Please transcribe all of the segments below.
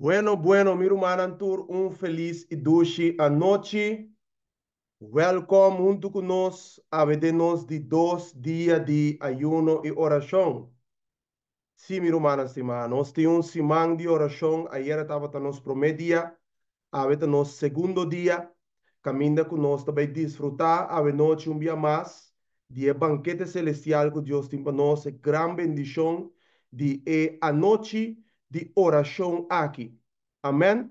Bueno, bueno, mi Antur, un feliz y dulce anoche. Welcome junto a vernos de dos días de ayuno y oración. Sí, mi hermana si nos un un de oración. Ayer estaba no promedio. promedia dia, segundo día. con con nosotros también disfrutar a noche un día más. de banquete celestial que Dios tiene para gran gran bendición de anoche. de oração aqui. Amém?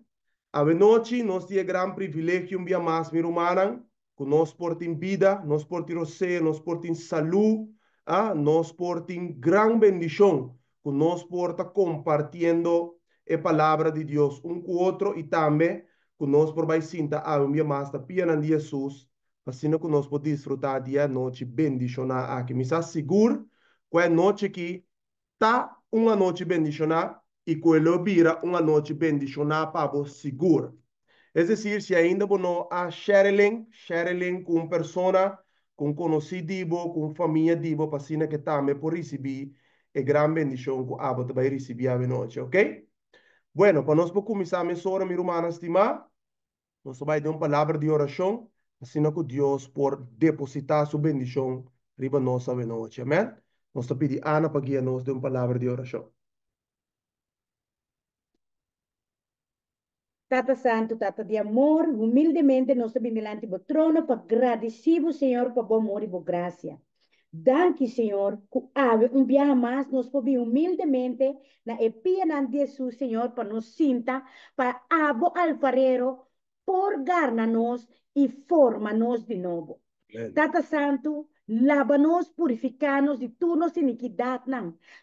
A noite nós um grande privilégio um dia mais, meu irmão, que nós portem vida, nós portem você, nós portem saúde, ah, nós portem grande bendição, que nós porta compartilhando a palavra de Deus um com o outro e também que nós por mais sinta a dia mais da pena de Jesus, assim que nós pode desfrutar de a noite bendicionada aqui. Me está seguro que a noite aqui tá uma noite bendicionada e coelobira uma noite bendicionada para vos segura. É decir, se ainda não há sharing, sharing com pessoa, com conhecido, com família, para passina que também por receber a é grande bendição que a você vai receber à noite, ok? Bueno, para nós começar a mensura, minha irmã estimada, nós vamos dar uma palavra de oração, assim é que Deus por depositar sua bendição riba nossa noite, amém? Nós a Ana para guiar nós de uma palavra de oração. Tata Santo, Tata de amor, humildemente nos delante tu trono para agradecer señor por amor y su gracia. Gracias, Señor, que ave un viaje más, nos pode humildemente la epia de Jesús, Señor, para nos cinta, para abo alfarero, por garna-nos y forma de nuevo. Tata Santo, Lávanos, purificanos de tu nos iniquidad,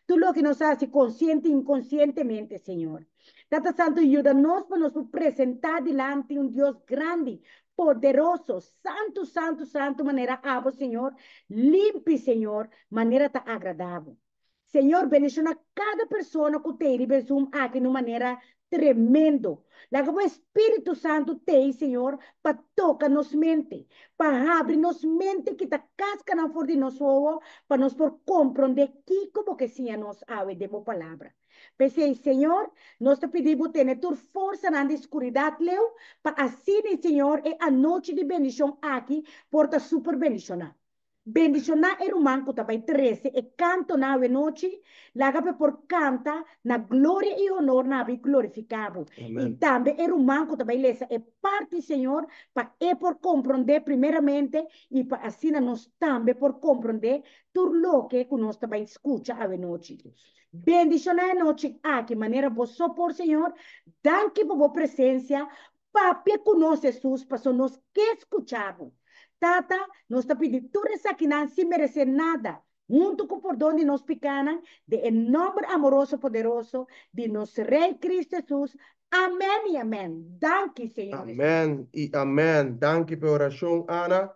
Tú lo que nos hace consciente e inconscientemente, Señor. Tata Santo, aiuta para nos apresentar diante um Deus grande, poderoso, santo, santo, santo, maneira abo, Senhor, limpe, Senhor, maneira tá agradável. Senhor, a cada pessoa que tem ribesum aqui de maneira tremendo. Lá o Espírito Santo tem, Senhor, para tocar nos mente, para abrir nos mente que tá casca na for de nosso ovo, para nos por compreender que como que sim a nos ave de palavra. Pensei, Senhor, nós te pedimos ter tua força na escuridão, Leo, para assim, Senhor, é a noite de bênção aqui, porta super bendicionar. Bendiciona el humano que 13 e canto na noche, la gape por canta na gloria y honor na glorificado. Y también el humano lesa e parte, Señor, para que por comprender primeramente y para así nos también por comprender todo lo que nos escucha a noche. Bendiciona la noche a que manera vos por Señor, danke por vos presencia, papi conoce Jesús, para nos que escuchamos. Tata nos está pedindo, tu sem merecer nada, junto com o perdão de nós picanan, de enorme amoroso poderoso de nosso Rei Cristo Jesus. Amém e amém. Danke, Senhor. Amém e amém. Danke pela oração, Ana.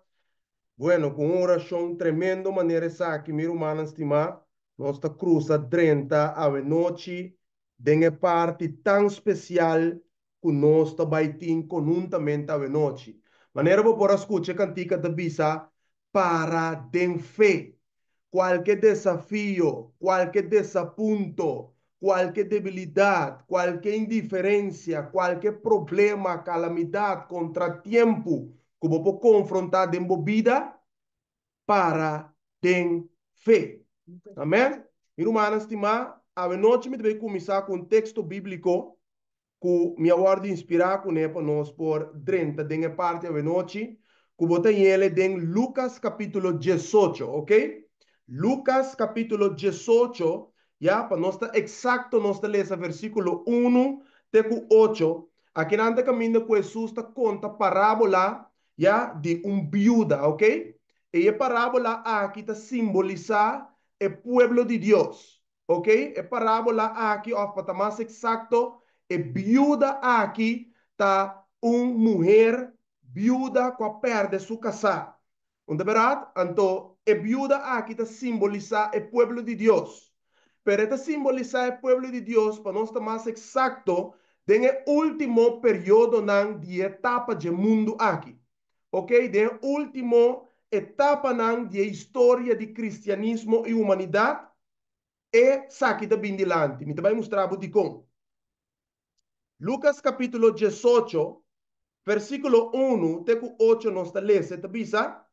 Bueno, com uma oração tremenda, maneira essa aqui, minha irmã, estimar, nós cruza 30 a noite, de uma parte tão especial com nós vai conjuntamente a noite. manera por la cantica de visa para den fe. Cualquier desafío, cualquier desapunto, cualquier debilidad, cualquier indiferencia, cualquier problema, calamidad, contratiempo, como por confrontar de vida para den fe. Amém? hermana estima a noche me debe comenzar con texto bíblico cu me award inspira con ne nos por drenta la e parte venoci cu ele den Lucas capítulo 18, ok? Lucas capítulo 18, ya pa estar exacto nosta el versículo 1 te 8. Aquí el camino de Jesús ta conta parábola ya de un viuda, ok? E parábola aquí ta simboliza el pueblo de Dios, ok? E parábola aquí of más exacto e viuda aquí está un mujer viuda com pierde su casa. Onde verdade? Então, e viuda aqui está simboliza el pueblo de Dios. Pero está simboliza el pueblo de Dios, para no estar más exacto den último período nan de etapa de mundo aquí. Ok? Den último etapa nan de historia de cristianismo y humanidad. E saque da Me Te vai mostrar de como. Lucas capítulo 18, versículo 1, teku 8 nos talece, tabisa?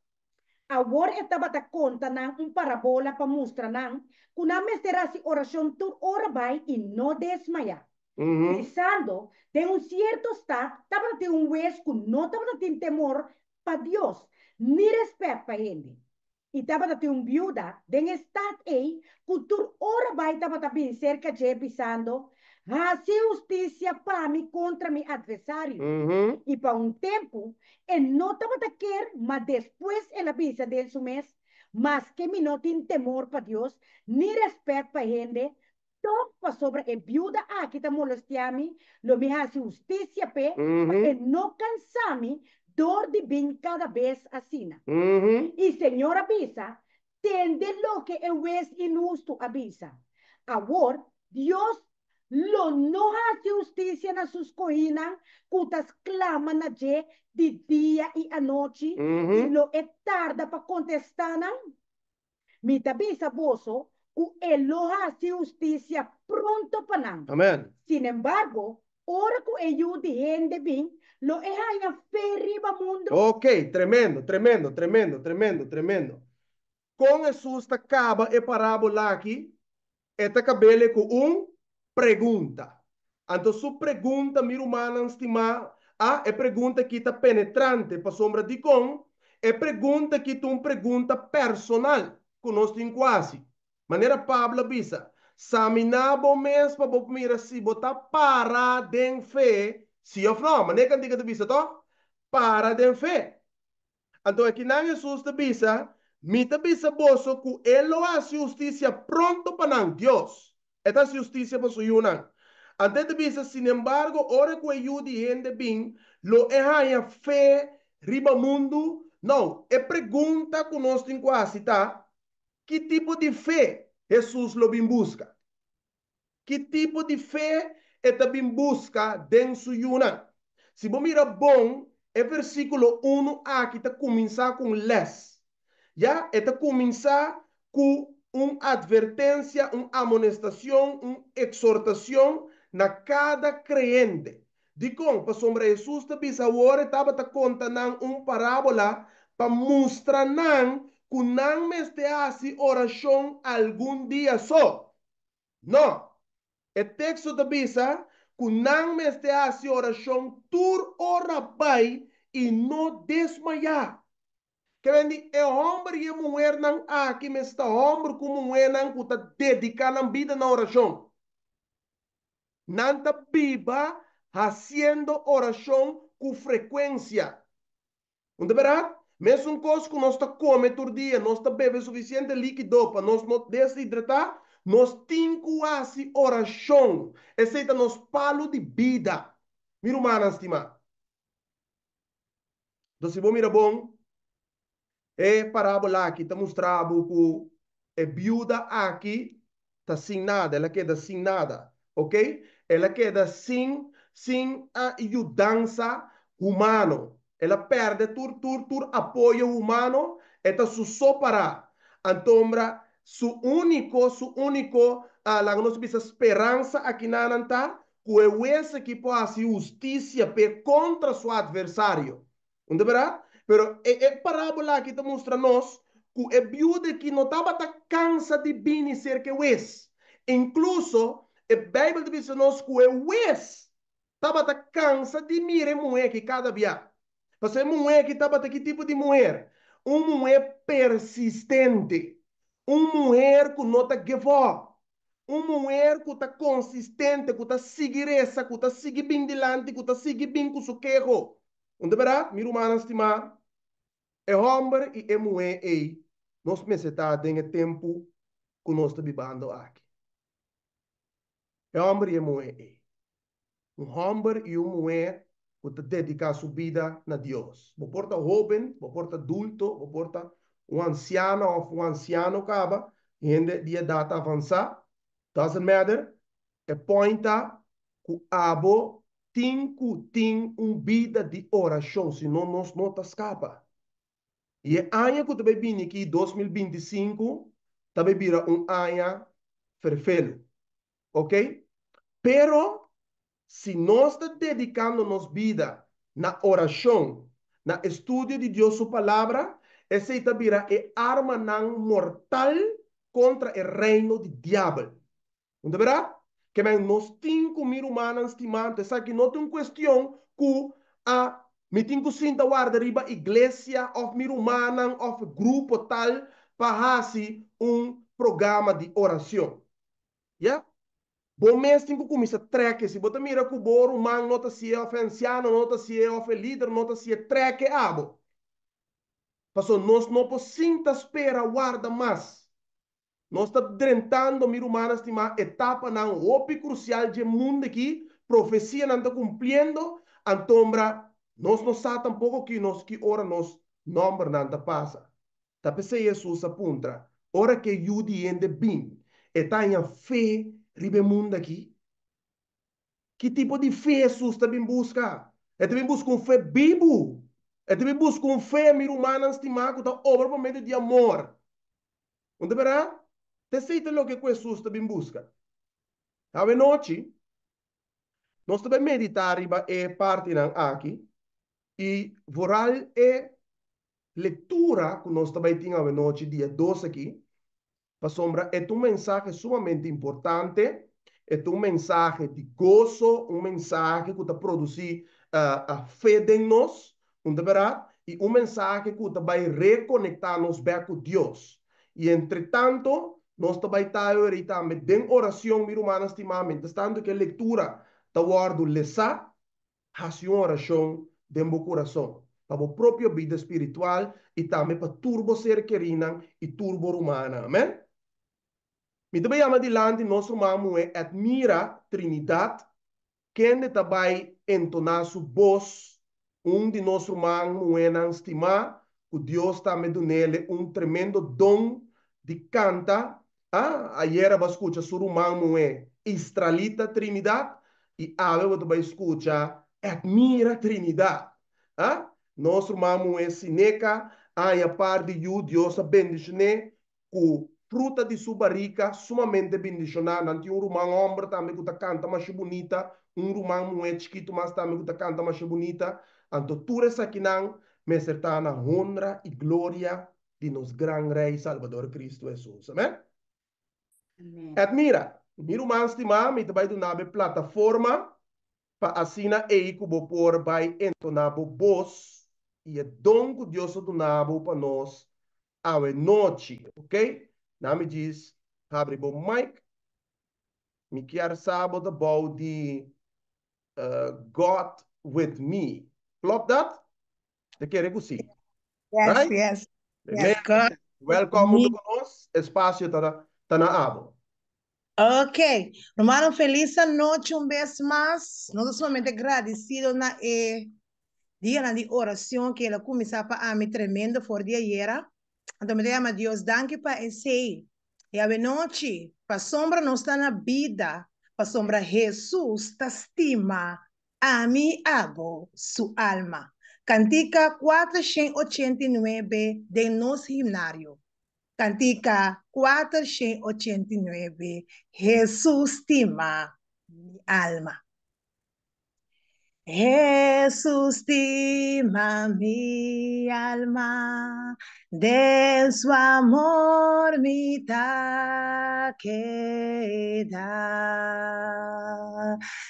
Awor etabata conta nan un parabola pa mostra nan, una mestera si oración tu ora y no desmaya. Pensando de un cierto está, de un huesco, no tábate de temor para Dios, ni respeto para él. Y de un viuda, de un ahí ei, cultur ora y tábate de cerca de pisando, hace justicia para mí contra mi adversario y para un tiempo en no estaba que más después en la visa de su mes, más que mi no tiene temor para Dios ni respeto para gente, topa sobre a viuda te ah, está a mí, lo me hace justicia pe, para que no cansa mí dor de bien cada vez así. Y Y señora avisa, tende lo que es injusto avisa. ahora Dios lo nojas de justicia na sus coinas, cutas claman na je de dia e a noite, e lo é tarda para contestar, não? Me também saboso, o eloja há justicia pronto para não. Amém. Sin embargo, ora que eu de gente bem, lo é aí ferriba mundo. Ok, tremendo, tremendo, tremendo, tremendo, tremendo. Com Jesus acaba a parábola aqui, esta cabelo com um pergunta. Então, sua pergunta, meu humano estimar, ah, é pergunta que está penetrante para a sombra de com, é pergunta que tu uma pergunta personal conosco em quase. Maneira Pablo Bisa, saminabo mesmo para se botar para de fé, se of não, maneira que antiga de Bisa, to? Para de fé. Então, aqui na Jesus de Bisa, mita Bisa boso que ele a justiça pronto para não Deus. Esta para o suyunan. Antes de visa, sin embargo, ora que yo gente bem, lo a fé riba mundo. Não, é pergunta que nós temos quase, tá? Que tipo de fé Jesus lo bem busca? Que tipo de fé é também busca dentro de Yuna? Se você mira bom, é versículo 1 a que está começar com les. Já? É está começar com un advertencia, un amonestación, un exhortación na cada creyente. De como, para pues, sombra Jesus, pisa agora estava te contando una parábola para mostrar que não te hace oración algún dia só. No. El texto te Bíblia que não me hace oración tur ora pai y no desmaiar. Querendo é homem e é mulher não há aqui está homem com mulher não está dedicada na vida na oração. Não está viva fazendo oração com frequência. Não é verdade? Mesmo coisa que nós tá comemos todo dia, nós tá bebemos suficiente líquido para nós não desidratar, nós temos fazer oração, exceto nos palo de vida. Mira, humana estimada. Então, se você mira bom, é parábola aqui está mostrando que a é viúva aqui está sem nada, ela queda sem nada, ok? Ela queda sem, sem a ajudança humana. Ela perde todo, todo, todo apoio humano, está só para. a Então, su único, su único, a la nossa esperança aqui na Anantá, é que é esse que pode faz justiça contra seu adversário. Entendeu? Pero é, é parábola que te mostra nós que é viúva que não estava tá cansa de vir ser que o Incluso, a Bíblia diz nós que o wes estava tá cansa de mirar mulher que cada dia. Você é mulher que estava tá, que tipo de mulher? Uma mulher persistente. Uma mulher que não tá give up. Uma mulher que está consistente, que está seguindo essa, que está seguindo bem delante, que está seguindo bem com o seu Onde verá, miro manas tima, é homem e é mulher, e nós pensamos em tempo que nós estamos vivendo aqui. É homem e é mulher, e um homem e um mulher que te dedica a sua vida na Deus. Vou porta jovem, vou porta adulto, vou porta um anciano ou um anciano acaba, gente de idade avançada, doesn't matter, é pointa que abo Cinco tem um vida de oração, senão nós não escapa. E é anha que também vim aqui, 2025, também vira um anha ferfelo. Ok? Pero, se nós dedicamos nossa vida na oração, na estudo de Deus, sua palavra, essa vira é arma não mortal contra o reino do diabo. Não verdade? que bem, nós cinco mil humanos estimantes, aqui não tem questão com a me tinha sinta guarda riba igreja of mil humanos, of grupo tal, para fazer um programa de oração. Yeah? Bom mês tem que começar treque, se bota mira que o boro humano nota se é of anciano, nota se é of líder, nota se é treque abo. Passou, nós não podemos sinta espera guarda mais. Nós estamos tentando, mira humanas, tem uma etapa na OP crucial de mundo aqui, profecia não está cumprindo, antombra nós não sabemos tampouco que nós que ora nós nombra não está passa. Tá pensei Jesus apunta, ora que Yudi ende bem, está em fé ribe mundo aqui. Que tipo de fé Jesus está bem busca? Ele também busca um fé bibo. Ele também busca um fé, mira humanas, tem uma obra de amor. Onde verá? Pensate lo que Jesús te busca. A no nós meditando meditar e parte y e voral e lectura que nós também tínhamos noche día 12 aquí. Para sombra, es un mensaje sumamente importante, Es un mensaje de gozo, Un mensaje que te produce uh, a fé en nós, y Y e um mensagem que vai reconectar reconectarnos Dios. com Deus. E, entretanto, nós estamos está ahorita, me oração, meu estimamente, estando que lectura leitura está guardo lesa, ração oração de meu coração, para a vida espiritual Y también para turbo ser querido. e turbo romana, amém? Me também de la admira Trinidad quem entonar su voz, Un de nós amamos é estimar que Deus tremendo don. de canta Ah, ayer é escuta é Estralita Trinidad, e Ave escuta Admira Trinidad. Ah, mamu é Sineca, a par de Yu, Diosa Bendishne, com fruta de subarica, sumamente bendicionada. Não um rumão ombro também que canta mais é bonita, um rumão é chiquito, mas também que canta mais é bonita. Então, tudo isso aqui não, mas na honra e glória de nosso grande Rei Salvador Cristo Jesus. Amém? Admira, miro mais de mim mit bai do nabe plataforma, para assinar eiku bo por bai ento o boss e é dongo dioso do nabo para nós, a noite, ok? Nami diz, abre o mic, me quer sabo da uh, eh, God with me. Plop dat? De querer ik Yes, right? yes. yes God. Welkom onder ons. Espacio tada. Ok, Romano feliz noche un vez más. Nosotros solamente agradecidos en el día de oración que la comenzaba para mí tremendo por día ayer. Entonces me llama Dios, danke para ese. Y a noche, para sombra no está vida, para sombra Jesús te estima a mi abo su alma. Cantica 489 de nos gimnario. Cantica 489. Jesús tima mi alma. Jesús, estima mi alma, de su amor mi queda.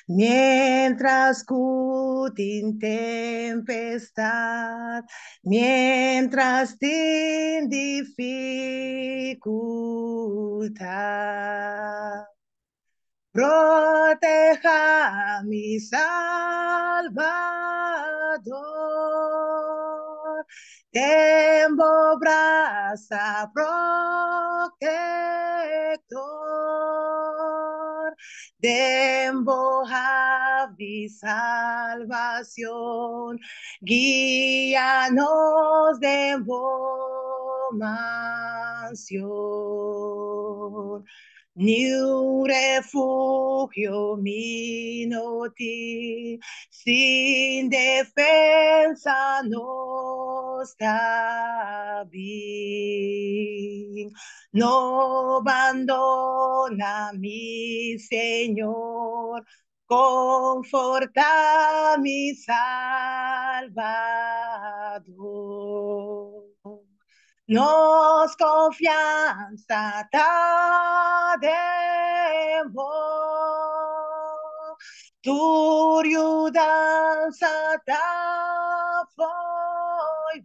Mientras cutin tempestad, mientras tin dificultad proteja mi Salvador. Tembo brasa protector, tembo a mi salvación, guíanos de mansión. Ni un refugio no ti, sin defensa no está bien. No abandona mi Señor, conforta mi Salvador. Nos tá demos, tu dança tá foi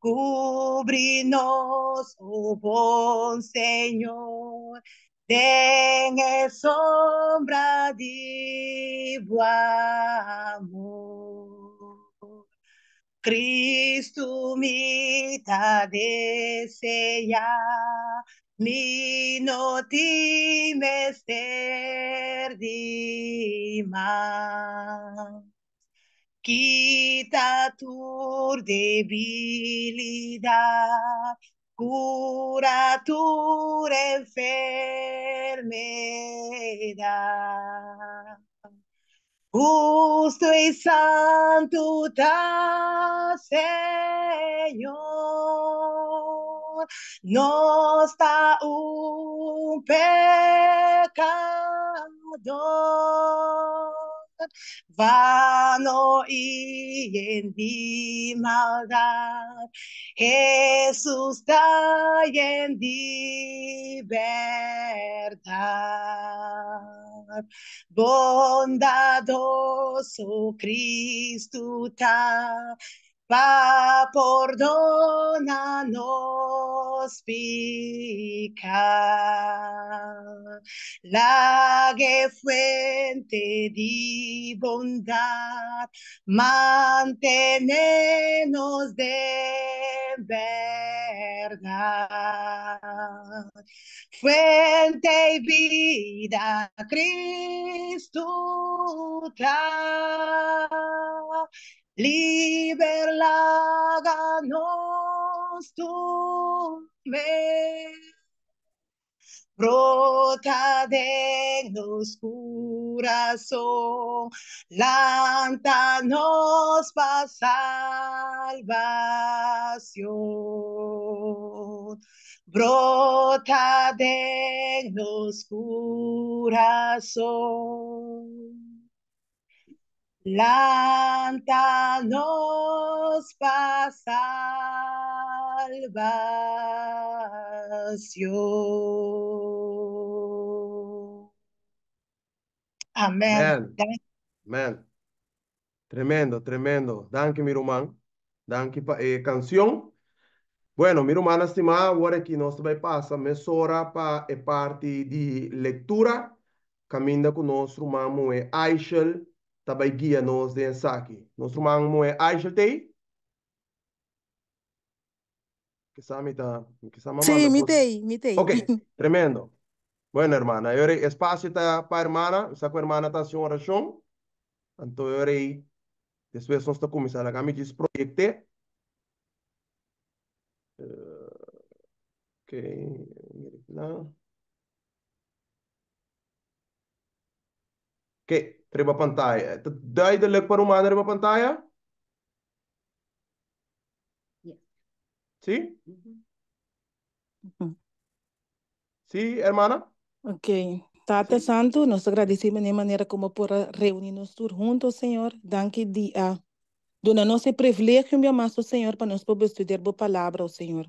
Cubri-nos, oh bom Senhor, tem é sombra de amor. Cristo mi ta Kristumita deseya, minotimes terdima. Quita tu debilidad, cura tu enfermedad. Justo y santo Señor, no está un pecado, vano y en mi maldad. Jesús está en libertad. Bondadoso Cristo tá pa nos pica. La que fuente de bondad, mantenernos de verdad. Fuente y vida, Cristo Liberlaganos tu me brota de nos corazón, lántanos para salvación. Brota de nos corazón. Lántanos para salvación. Amén. Amén. Tremendo, tremendo. Danke, Miruman. Danke, eh, canção. Bueno, mi hermana estimada, agora que nós vai passar mesora para a eh, parte de leitura. Caminda com nosso irmão eh, é Aishel também guia-nos de ensaque. Nosso irmão é Aishatei. Que sabe, tá? Que sabe, Sim, me dei, Ok, tremendo. Bueno, hermana, agora espaço está para a irmã, está com a irmã está em oração. Então, agora, depois nós estamos começando a caminhar esse projeto. Uh, eh, ok, Ok treba pantaya, Daai de lek Parumana treba Pantaia? Yes. Sim? Mhm. Mm. Sim, hermana? Ok. tata sí. Santo, nós agradecemos de maneira como por reunir-nos todos juntos, Senhor. Danke dia. Dona nosso privilégio, meu amado Senhor, para nós poder estudar a palavra, Senhor.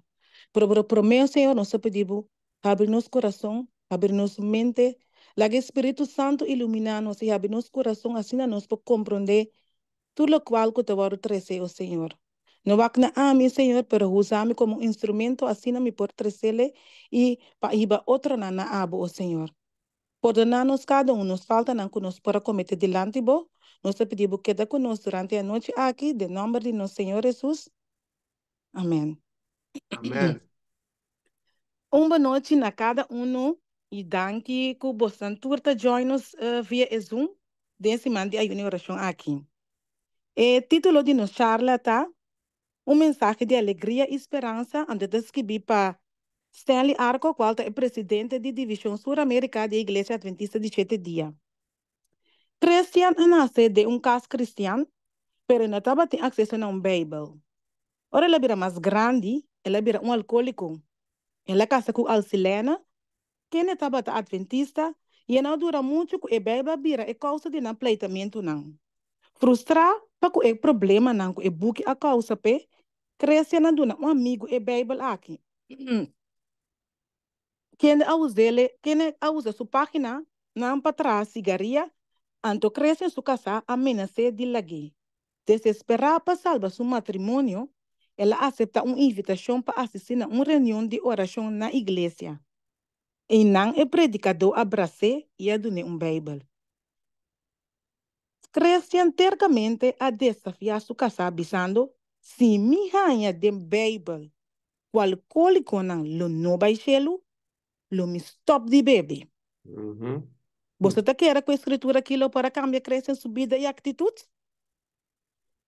Por, por, por meu, Senhor, nós pedimos abrir nosso coração, abrir nossa mente, La que Espíritu Santo iluminanos y abre nuestro corazón, nos por comprender todo lo cual que te voy a ofrecer, Señor. No va a ah, mí, Señor, pero usame como instrumento, así me por traer y para iba otra nana abo, oh Señor. Perdonanos cada uno, nos falta que nos para cometer delante Nos te pedimos queda con nosotros durante la noche aquí, de nombre de nuestro Señor Jesús. Amén. Amén. Una noche a cada uno. E danke ku bosan turta join us uh, via Zoom desse mande a oração aqui. E título de nossa charla tá um mensagem de alegria e esperança ante descrevi para Stanley Arco, qual é presidente de divisão sul-americana da Igreja Adventista de Sete Dias. Christian nasce de um caso cristão, pero não estava tendo acesso a um Bible. Ora, ele era mais grande, ele era um alcoólico. Ele casa com Alcilena, quem é tabata adventista e não dura muito que beba bira é causa de não pleitamento não. Frustrar para é problema não que é buque a causa pe cresce na duna um amigo e bebel aqui. Quem é a ele, quem é usa sua página não para trás cigaria, anto cresce sua casa ameaça de lagui. Desesperar para salvar seu matrimônio, ela aceita uma invitação para assistir a uma reunião de oração na igreja. E não é predicador abraçar e é um Bible. Cresce tercamente a desafiar sua casa avisando se me ranha de Bible colico não lo no baixelo, lo me stop de bebê. Uhum. Você está querendo com a escritura aquilo para cambiar sua vida e atitude?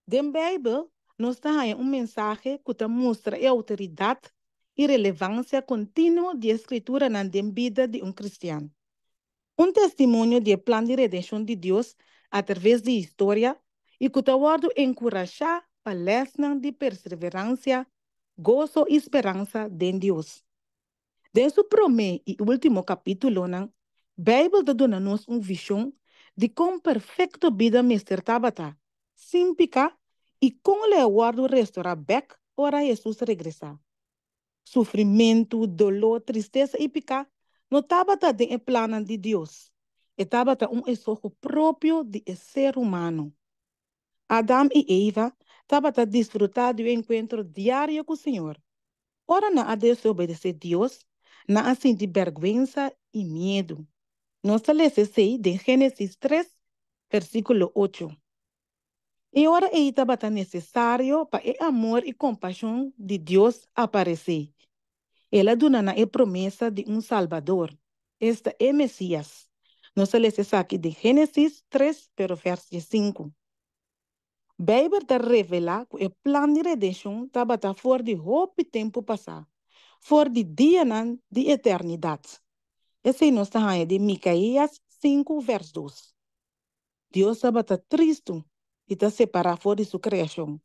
De Bible nos dá uma mensagem que te mostra a autoridade e relevância contínua de escritura na vida de um cristiano. Um testemunho de plano de redenção de Deus através de história e que tawardo encorajar palestra de perseverança, gozo e esperança de Deus. Desde o primeiro e último capítulo, a Bíblia dá-nos uma visão de como perfeita vida Mr. Tabata, simples e como o aguardo restaurar back para Jesus regressar sofrimento, dolor, tristeza e pecar. Não estava no é plano de Deus. Estava é um esforço próprio de ser humano. Adão e Eva estavam a desfrutar do encontro diário com o Senhor. Ora, não há desobedecer Deus, não há assim de vergonha e medo. Nós estabelecemos de Gênesis 3, versículo 8. E ora, é estava necessário para o amor e compaixão de Deus aparecer. Ela dona na é promessa de um Salvador. Esta é Messias. Nós lemos isso aqui de Gênesis 3, pero verso 5. Bíblia está revela que o plano de redenção estava fora de roupa tempo passado, fora de dia nan, de eternidade. Esse é nosso raio de Micaías 5, verso 2. Deus estava triste e está separado fora de sua criação.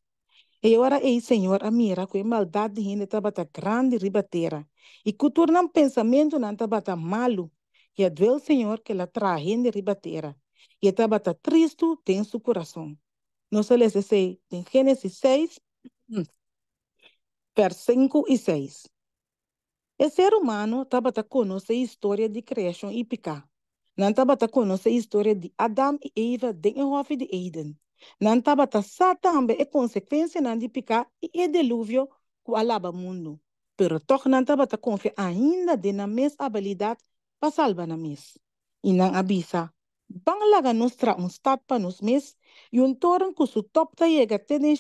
E ora ei, Senhor, a mira que maldade ainda está bata grande ribateira. E que torna um pensamento não está bata malo. E a duel, Senhor, que ela traz ainda ribateira. E está triste tem seu coração. Nós lhes disse em Gênesis 6, versos 5 e 6. O ser humano está bata conhece a história de criação e pica. Não está bata conhece a história de Adão e Eva dentro do de Eden. Nan tabata satambe e consequência nan de picar e deluvio que alaba mundo. Pero toch nan tabata confia ainda de na mes habilidade para salvar na mes. E nan abisa, bang laga nos tra um stat para nos mes e um torno que su top ta chega até den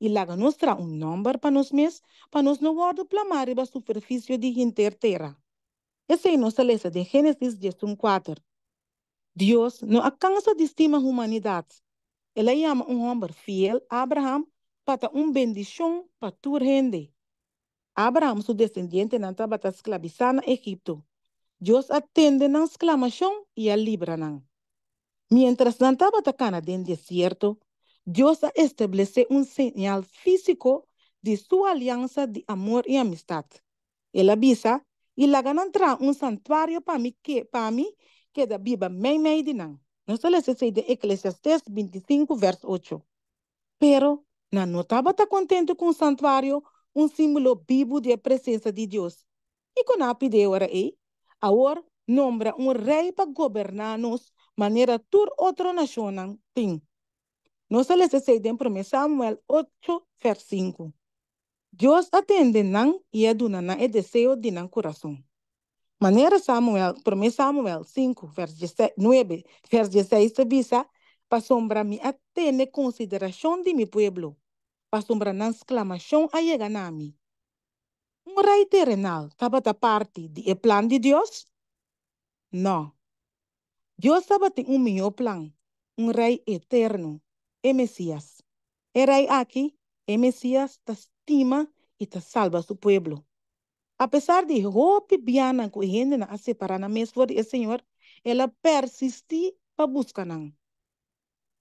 E laga nos tra um número para nos mes para nos no guardo plamar ba superfície de terra. Essa é nossa lesa de Gênesis 14. Deus não alcança de estima a humanidade llama a un hombre fiel, Abraham, para una bendición para tu gente. Abraham, su descendiente, nanta estava escravizado Egipto. Egipto. atende na exclamación y al libra. Mientras estaba atacando en desierto, Dios establece un señal físico de su alianza de amor y amistad. Él avisa y la ganantra un santuario para mí que para mí queda viva Nosotros les dice de Eclesiastes 25, verso 8. Pero não estava tão tá contente com o santuário, um símbolo vivo da presença de Deus. E com a pideora aí, agora nombra um rei para governar-nos, maneira tur outra nação tem. Nós les decidem por Samuel 8, verso 5. Deus atende nan e aduna é nan e é desejo de nan coração. Maneira Samuel, promessa Samuel 5, verso 16, 9, verso 16, visa para sombra me atene consideração de meu povo, para sombra na exclamação a chegar a mim. Um rei terrenal estava da parte de plano de Deus? Não. Deus estava tem um melhor plano, um rei eterno, é Messias. E rei aqui, é Messias, te estima e te salva seu povo. Apesar de roupa biana que ainda não se parar na mesa do Senhor, ela persiste para buscar.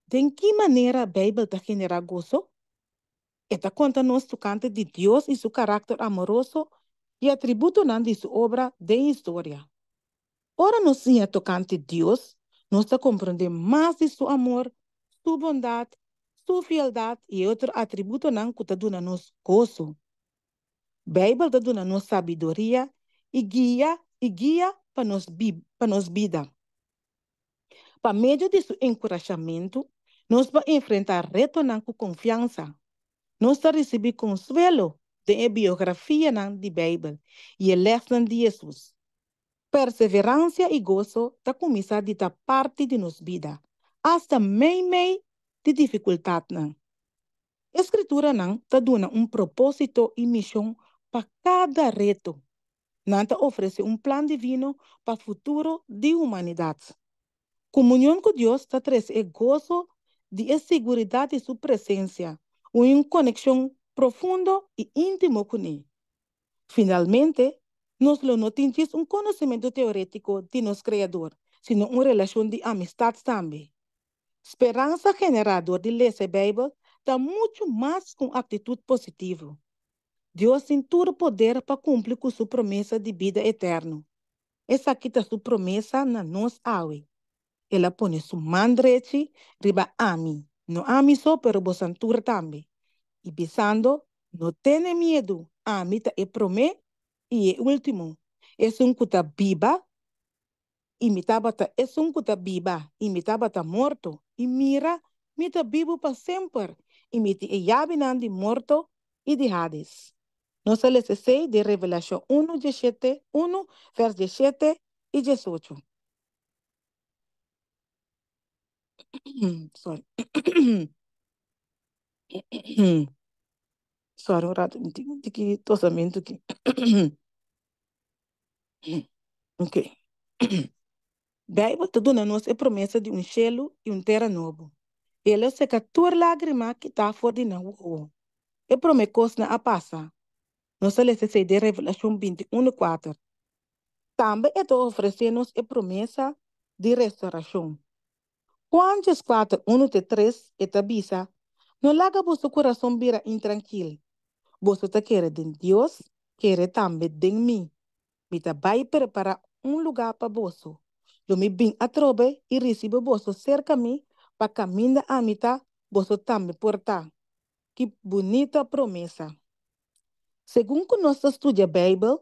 De que maneira a Bíblia está generando gozo? Esta conta nos tocante de Deus e seu caráter amoroso e atributo de sua obra de história. Ora, nos é tocante Deus, nós compreendemos mais de seu amor, sua bondade, sua fieldade e outro atributo que está dando nos gozo. Bíblia está uma nossa sabedoria e guia e guia para nos para nos vida. Para meio desse encorajamento, nós vamos enfrentar reto com confiança. Nós vamos receber consuelo da biografia de Bíblia e a lição de Jesus. Perseverança e gozo da começar de da parte de nos vida, hasta meio meio de dificuldade. A Escritura não está dando um propósito e missão para cada reto. Nanta ofrece un plan divino para el futuro de humanidad. Comunión con Dios trae el gozo de seguridad de su presencia, una conexión profunda y íntima con él. Finalmente, nos lo no tiene un conocimiento teórico de nuestro Creador, sino una relación de amistad también. Esperanza generadora de leer la Biblia da mucho más con actitud positiva. Deus tem todo o poder para cumprir com sua promessa de vida eterna. Essa aqui está sua promessa na nossa água. Ela põe sua mão direita riba a mim. Não a mim só, mas a santura também. E pensando, não tenha medo. A mim está e promê e é último. É um cuta viva E me estava é um cuta viva E me estava morto. E mira, me está vivo para sempre. E me está e morto e de Hades. Nós LCC de Revelação 1, 17, 1, verso 17 e 18. Sorry. Sorry, um rato de tossamento aqui. Ok. bem te dá a nós a promessa de um cielo e um terra novo. Ele é o tua lágrima que está fora de nós. E promete coisa a passar. Nossa LCCD Revelação 21.4 também está oferecendo-nos a promessa de restauração. Quando 4, 1 de 3 está bisa, não larga vosso coração vira intranquilo. Você está querendo Deus, quer também de mim. Me vai preparar um lugar para você. Eu me vim a trobe e recebo você cerca mim para caminhar a mitad, você também portar. Que bonita promessa! Segundo que nós da a Bíblia,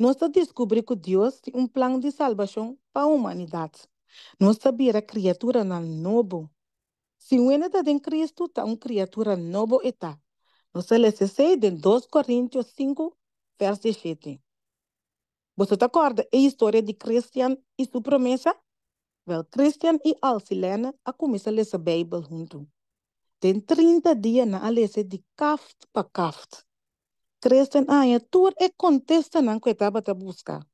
nós descobrimos que Deus tem um plano de salvação para a humanidade. Nós sabemos a criatura na novo. Se o está em Cristo, está uma criatura novo está. Nós lemos em 2 Coríntios 5, verso 7. Você te acorda a história de Christian e sua promessa? Well, Christian e Alcilena a começar a ler a Bíblia juntos. Tem 30 dias na a de caft para caft. Crecen em todo e contexto en que estava a busca.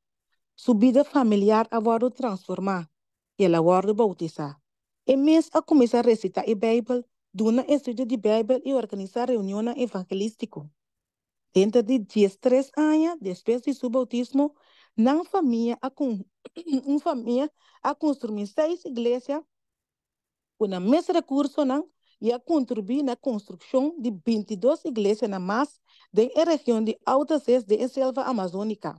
Su vida familiar a sido transformar e la ha sido bautizada. E mês a começar a recitar a Bíblia, dona estudo de Bíblia e organizar reuniões evangelísticas. Dentro de 13 anos, depois de seu bautismo, na família, a com, uma família a construir seis igrejas com o mesmo recurso não e a contribuir na construção de 22 igrejas na mas da região de Alta de Selva Amazônica.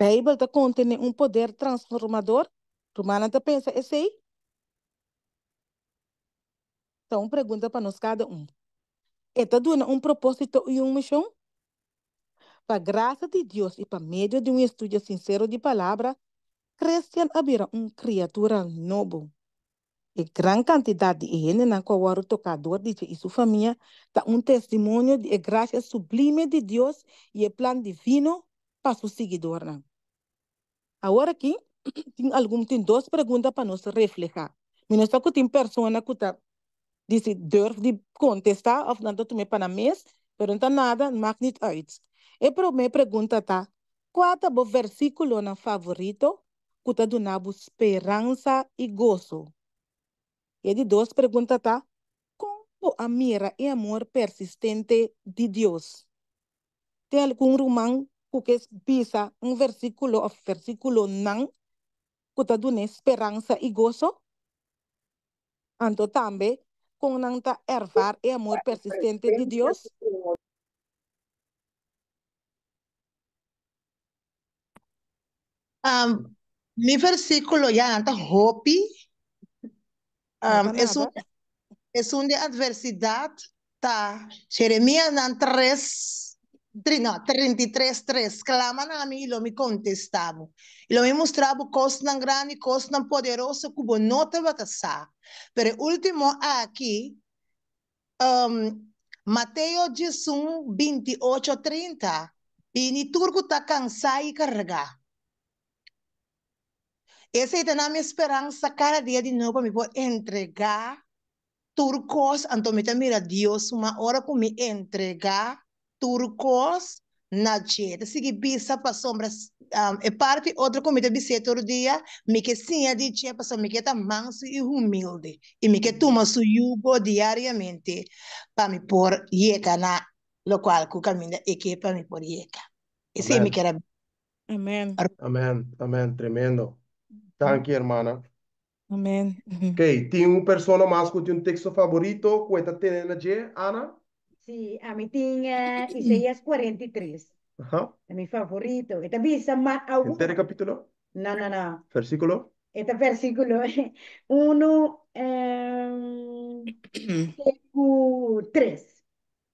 A Bíblia contém um poder transformador. Romana pensa é aí? Então, pergunta para nós cada um. Esta dona um propósito e uma missão? Para a graça de Deus e para meio de um estudo sincero de palavra, Christian abrirá uma criatura novo grande quantidade de gente não o tocador e isso família está um testemunho de graça sublime de Deus e é plano divino para o seguidor não. agora aqui tem algum tem duas perguntas para nos refletir mas só que tem pessoa que tá disse deve de contestar ou não também para mês pergunta nada não mag niet uit e para me pergunta tá qual é o versículo na favorito que está dando esperança e gozo e dois perguntas tá: como a mira e amor persistente de Deus? Tem algum romão que visa um versículo ou versículo não que está dando esperança e gozo? Ando também, com não está ervar e amor persistente de Deus? Um, mi versículo ya anta tá hopi um, es, un, es una adversidad. Tá. Jeremías 3, no, 33, 3. Claman a mí y lo me contestaba. Y lo me mostraba cosas grande grandes y cosas tan poderosas como no te batasa. Pero último aquí, um, Mateo 18, 28, 30. Y ni turco está cansado y cargado. Essa é a minha esperança cada dia de novo para me poder entregar turcos. Então, me mira Deus uma hora para me entregar turcos na dieta. Segui bisa para sombras um, ah, é parte outra comida bisa todo dia. Me que sim a dieta para me que está manso e humilde e me que toma su yugo diariamente para me pôr yeca na local que caminha e que para me pôr yeca. Esse me que era Amém. Amém, amém, tremendo. Gracias, hermana. Amén. Ok, ¿tiene una persona más con tiene un texto favorito? Cuéntate en la Ana. Sí, a mí tiene Isaías 43, Ajá. es mi favorito. Esta este visa más aún. Entero capítulo, No, no, no. versículo. Este versículo uno, eh, em, 3.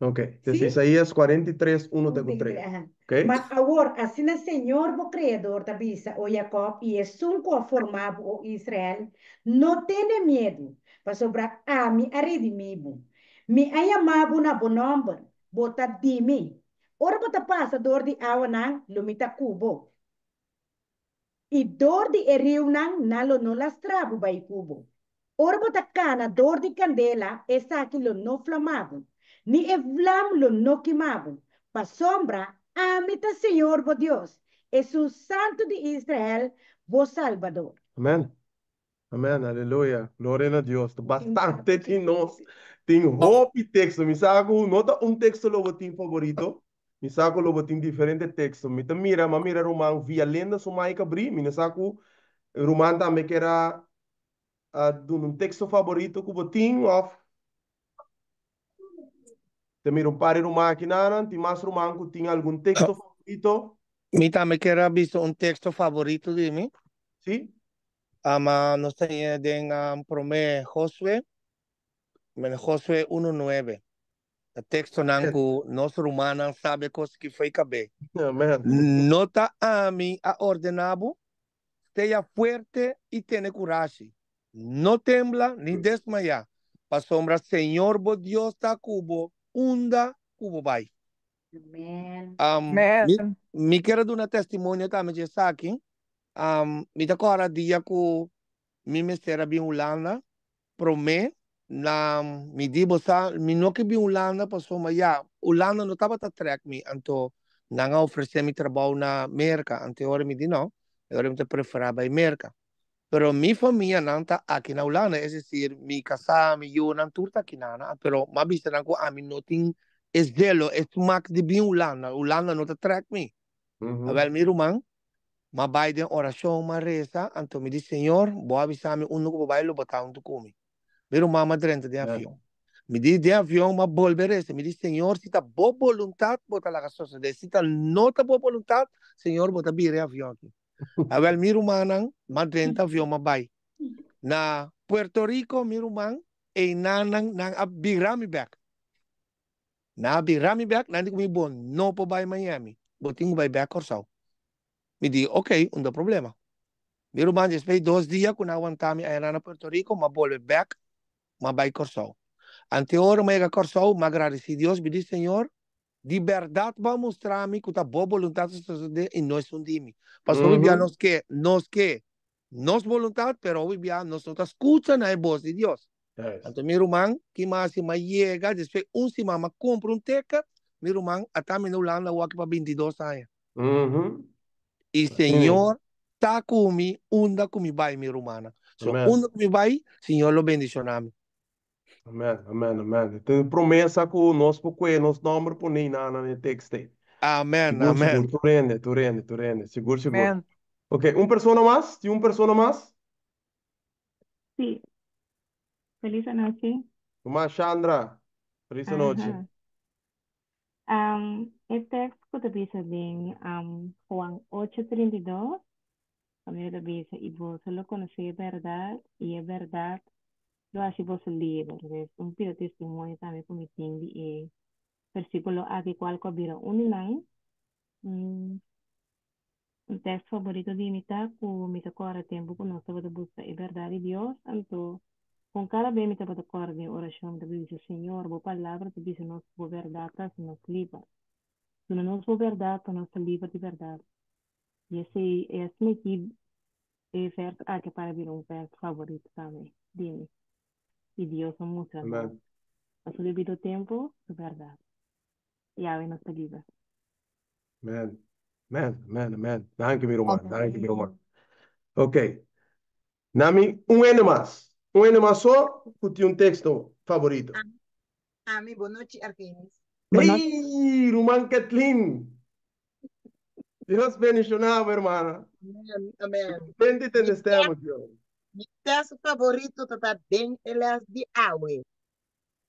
Ok, entonces Isaías 43, 1 de 3. Okay. Mas agora, assim o Senhor, o Criador da Bisa, o Jacob, e Esun, conformava o Israel, não tenha medo, para sobrar a mim, a me Me ayamabo na bonomba, bota de mim. Ora, bota passa dor de água na lumita cubo. E dor de eriu na nalo no lastrabo, bai cubo. Ora, bota cana, dor de candela, essa aquilo não flamava. ni evlam lo no quemaban, para sombra, amita Señor vos Dios, un Santo de Israel, vos Salvador. Amén. Amén, aleluya. Gloria a Dios. Bastante de nos. Tengo un texto. me saco, no un texto lo botín favorito. me saco lo botín diferente texto. me mira, ma mira román, via lenda sumaica bri. me saco, román también que era ah, un texto favorito que botín of te miro un par en máquina, y más romanco, ¿tiene algún texto ah. favorito? Mi también quiero visto un texto favorito de mí. Sí. Ama, no sé, den um, ah, promé Josué, Josué 1.9. El texto nangu, eh. nos romanos sabe cosas que fue cabe. Ah, Nota a mí a ordenabo sea fuerte y tiene coraje. No tembla ni desmaya. Pa sombra, Señor, vos Dios, está cubo. unda kububay. Amen. Um, mi, mi quero dar uma testemunha também de saque. Um, mi tá agora dia que mi mestra bem Holanda, pro me na mi dibo sa mi no que bem Holanda passou mas já Holanda não tava tá track mi anto não oferecer mi trabalho na merca, anterior mi di não, agora mi te preferava a merca. pero mi familia nanta aquí en es decir, mi casa, mi yo, nanturta aquí pero más viste, a mí no tiene es de lo, es más de bien ulana Holanda no te trae mi. A ver, mi rumán, ma Biden oración, me reza, entonces mi dice, Señor, voy a avisarme un que va a lo botar un tu comi. Mi rumán más 30 de avión. Me dice de avión, volver ese. Me dice, Señor, si está bo voluntad, bota la gasosa. Si está no está bo voluntad, Señor, bota bien avión aquí. Abel mirumanang madrenta mm. viomabay na Puerto Rico mirumang ay nanang Abirami back. Na abiramibek nandi kumibon no po bay Miami. Buting bay back or so. Mi di okay, unda problema. Miruman jes pay dos dia kunawan tami ay nana Puerto Rico mabolve back mabay corso. Ante oro mega corso, magrarisi Dios, bidi Señor, de verdad vamos a mostrarme que está boa vontade e nós somos Pastor uhum. -huh. nós que nos que nós vontade, pero día nós escuchan a voz de Dios. Yes. Então, meu irmão, que más si me chega, depois um se mama compra um teca, meu irmão, até me não lá que para 22 anos. Y -huh. E Senhor, está uh -huh. comigo, mi comigo, vai, minha irmã. So, unda mi vai, señor lo mí. Amém, Amém. amén. Entonces, promessa que nos puede, nos nombre é por ni no texto. Amém, Amém. amén. Seguro, tú rende, tú rende, rende. Seguro, seguro. Ok, ¿un persona más? ¿Y un persona más? Sim. Feliz noche. Tomás Chandra, feliz uh -huh. Um, el texto de Bisa bien um, Juan 8:32. También de Bisa, y vos lo conocéis verdad, y es verdad Lo si può salire, scompire testimonianza come tinggi e versículo a di qual cobira unilang. Mm. Un testo favorito di Mita cu Mita corre tempo con nostra vada busca e verdad di Dios, tanto con cara bem Mita vada corre di orazione da dice Signor, bo palabra ti dice nos bo verdad tras nos libra. Tu non nos bo verdad, tu nos libra di verdad. E esse é esse me que é que para vir um verso favorito também. Dime. y Dios é muito Amén. A su debido tiempo, su verdad. Y abre nuestra vida. Amen. Amen, amen, amen. Danke, mi Roman. Danke, mi Roman. Ok. Nami, um ano mais. Um ano mais só, curti um texto favorito. Ami, boa noite, Arquines. Ei, Roman Kathleen. Deus abençoe, irmã. Amém, amém. Bendito estamos, Deus. Mi caso favorito está bem elas de Awe.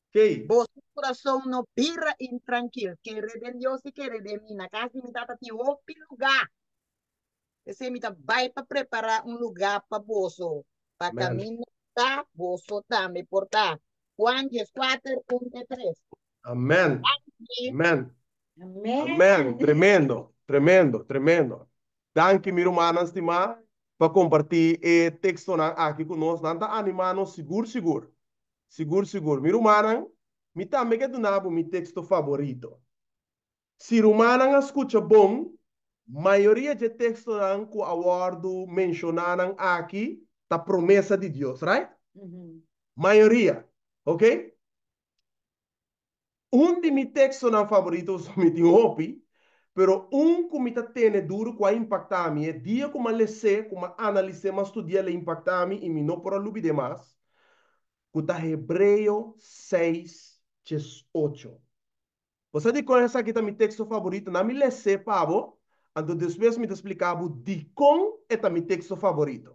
Okay. Vos coração não pira intranquilo. Querer de Deus e querer de mim. Na casa me dá para ti outro lugar. Esse me vai para preparar um lugar para bolso. Para caminhar, tá? Bolso tá, me portar. Juan 4, 1, 3. Amém. Amém. Amém. Amém. Tremendo, tremendo, tremendo. Danke, mir um antes de mais para compartilhar o texto na, aqui conosco, não está animando, seguro, seguro. Seguro, seguro. Miro manan, me também que do nabo, meu texto favorito. Se o manan escuta bom, maioria de textos que awardo mencionaram aqui, da promessa de Deus, right? Uhum. Maioria, ok? Um de meus textos favoritos, me tenho um Pero un comita tiene duro qua impacta eh. a mí. El día como lecé, como analicé, más estudié, le impacta a mí y mi no por alubi de más. Cuta Hebreo 6, 8. Você de conhece aqui tá meu texto favorito, na me lecê, pavo, ando depois me explicava de com é tá meu texto favorito.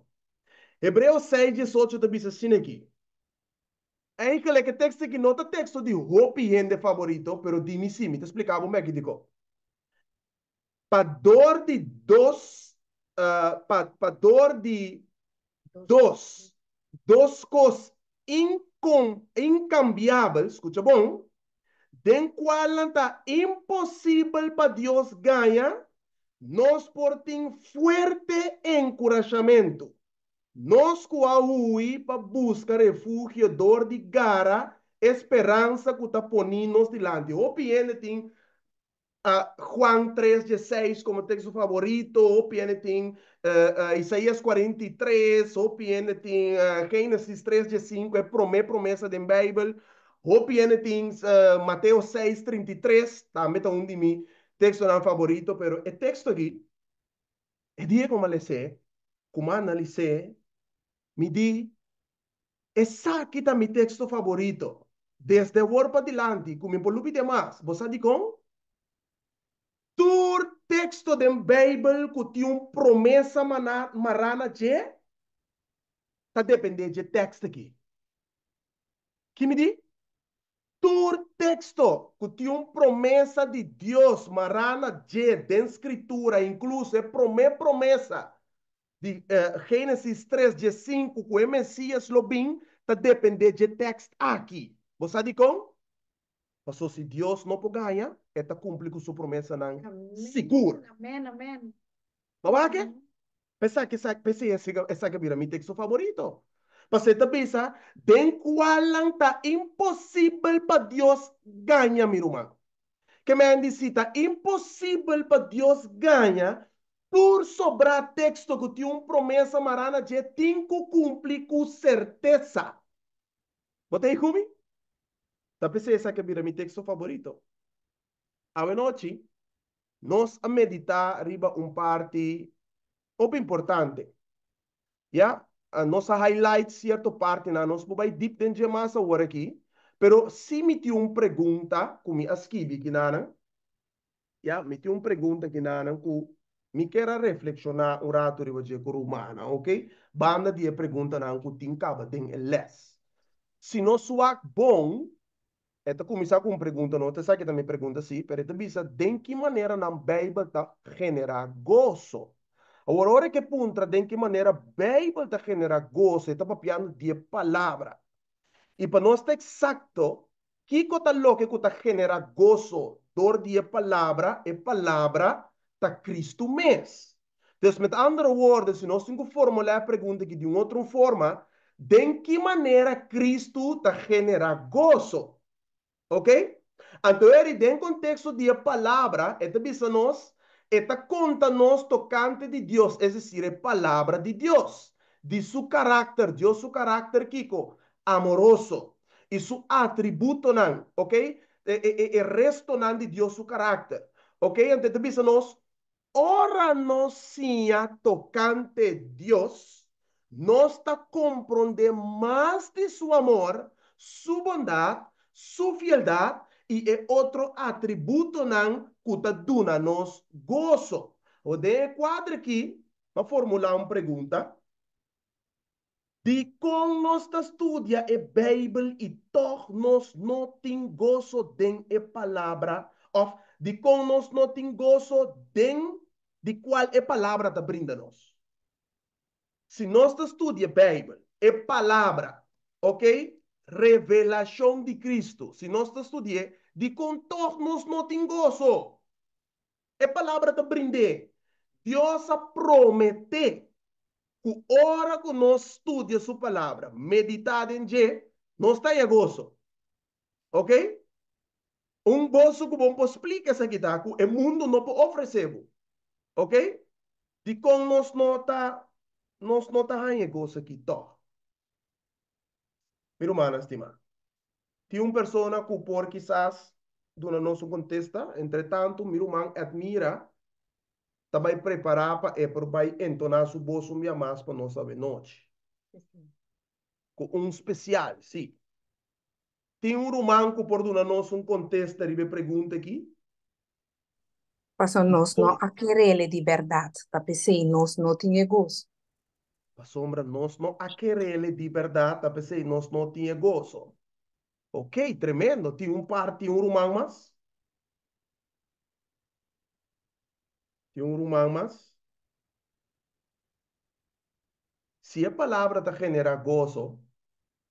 Hebreu 6, 18, tá bisa assim aqui. É que o texto que nota texto de hopi gente favorito, pero de mim sim, me explicava o é que digo dor de dos, uh, dor de dos, dos coisas incom, incambiáveis, escuta bom, den qual está impossível para Deus ganhar, nós portem forte encorajamento. Nós coaui para buscar refúgio, dor de gara, esperança que está ponindo-nos diante. O PN tem uh, Juan 3:16 como texto favorito, ou PNT uh, eh, uh, eh, Isaías 43, ou PNT uh, Gênesis 3,15, é promessa, promessa da Bíblia. Ou PNT uh, Mateus 6:33, também tá um de eh, mim ah, texto não favorito, mas o texto aqui é dia como analisei, como analisei, me di é só aqui está meu texto favorito. Desde o Word para delante, como me mais, você sabe como? texto da Bíblia que tem uma promessa marana de tá dependendo de texto aqui. Que me diz? Todo texto que tem uma promessa de Deus marana de da escritura, incluso é promessa de uh, Gênesis 3, de 5, que é Messias Lobim, tá dependendo de texto aqui. Você sabe como? Passou se Deus não ganha, está cumprindo sua promessa não seguro. Amém, amém. Mas que? Pensa que essa, pensa essa, essa cabira me tem favorito. Você está pensando, tem qual está impossível para Deus ganhar, meu irmão. Que me disse, está impossível para Deus ganhar por sobrar texto que tinha uma promessa marana de cinco cumprir com certeza. Botei comigo? Tá pensando essa que me meu texto favorito. A noite, nós a meditar riba um parte opa importante. Yeah? A nossa highlight certo parte na nossa bobai deep dentro de massa agora aqui. Pero se me tem uma pergunta, como a esquive que nana, yeah? me tem uma pergunta que nana, que me quero reflexionar um rato riba de cor humana, ok? Banda de pergunta na que tem caba, tem less. Se não soar bom, então, começar com uma pergunta, não? sabe que também pergunta assim, mas esta bisa, de que maneira não Bíblia está generando gozo? Agora, hora que punta, de que maneira Bíblia está generando gozo? Está papiando de palavra. E para nós estar tá exato, que está louco que está generar gozo? Dor de palavra, e palavra tá Cristo mês. Então, em outras palavras, se nós temos formular a pergunta aqui de uma outra forma, de que maneira Cristo está generando gozo? Ok? Entonces, en tem contexto de palabra ele nos está conta-nos tocante de Dios, es decir, palabra de Dios, de su carácter Dios su carácter, Kiko, amoroso, y su atributo, ok? E, e, e resto não de Dios su carácter, ok? Entonces, diz-nos, ahora nos tocante Dios, nos está comprende más de su amor, su bondad sua fieldad e é outro atributo não cuta duna nos gozo. O de quadro aqui va a formular una pregunta. De con nós estudia e bíblia e toch nos não tem gozo den e palavra of de como nós não tin gozo den de qual a palavra te brinda nos. Se nós estudia Bíblia, é palavra, ok? Revelação de Cristo. se nós está de contornos no tingoso. É palavra de aprender. Deus promete que hora que nós estudia sua palavra, meditar em je, nós está em gozo. Ok? Um gozo que bom explica essa guitarra, que o mundo não pode oferecer. Ok? De como nós não está, nós não em gozo aqui, tá? per umana estimada. Tem uma pessoa que por quizás duna nosso contexto, entretanto, meu irmão admira bem preparar para é por vai entonar seu bolso dia mais para nossa noite. Com um especial, sim. Tem um que por duna nosso um contexto de pergunta aqui. Mas nós não aquerele de verdade, tá pensei, nós não tinha gosto. La sombra nos no a quererle de verdad, a pesar nos no tiene gozo. Ok, tremendo. Tiene un par, tiene un rumán más. Tiene un rumán más. Si la palabra te genera gozo,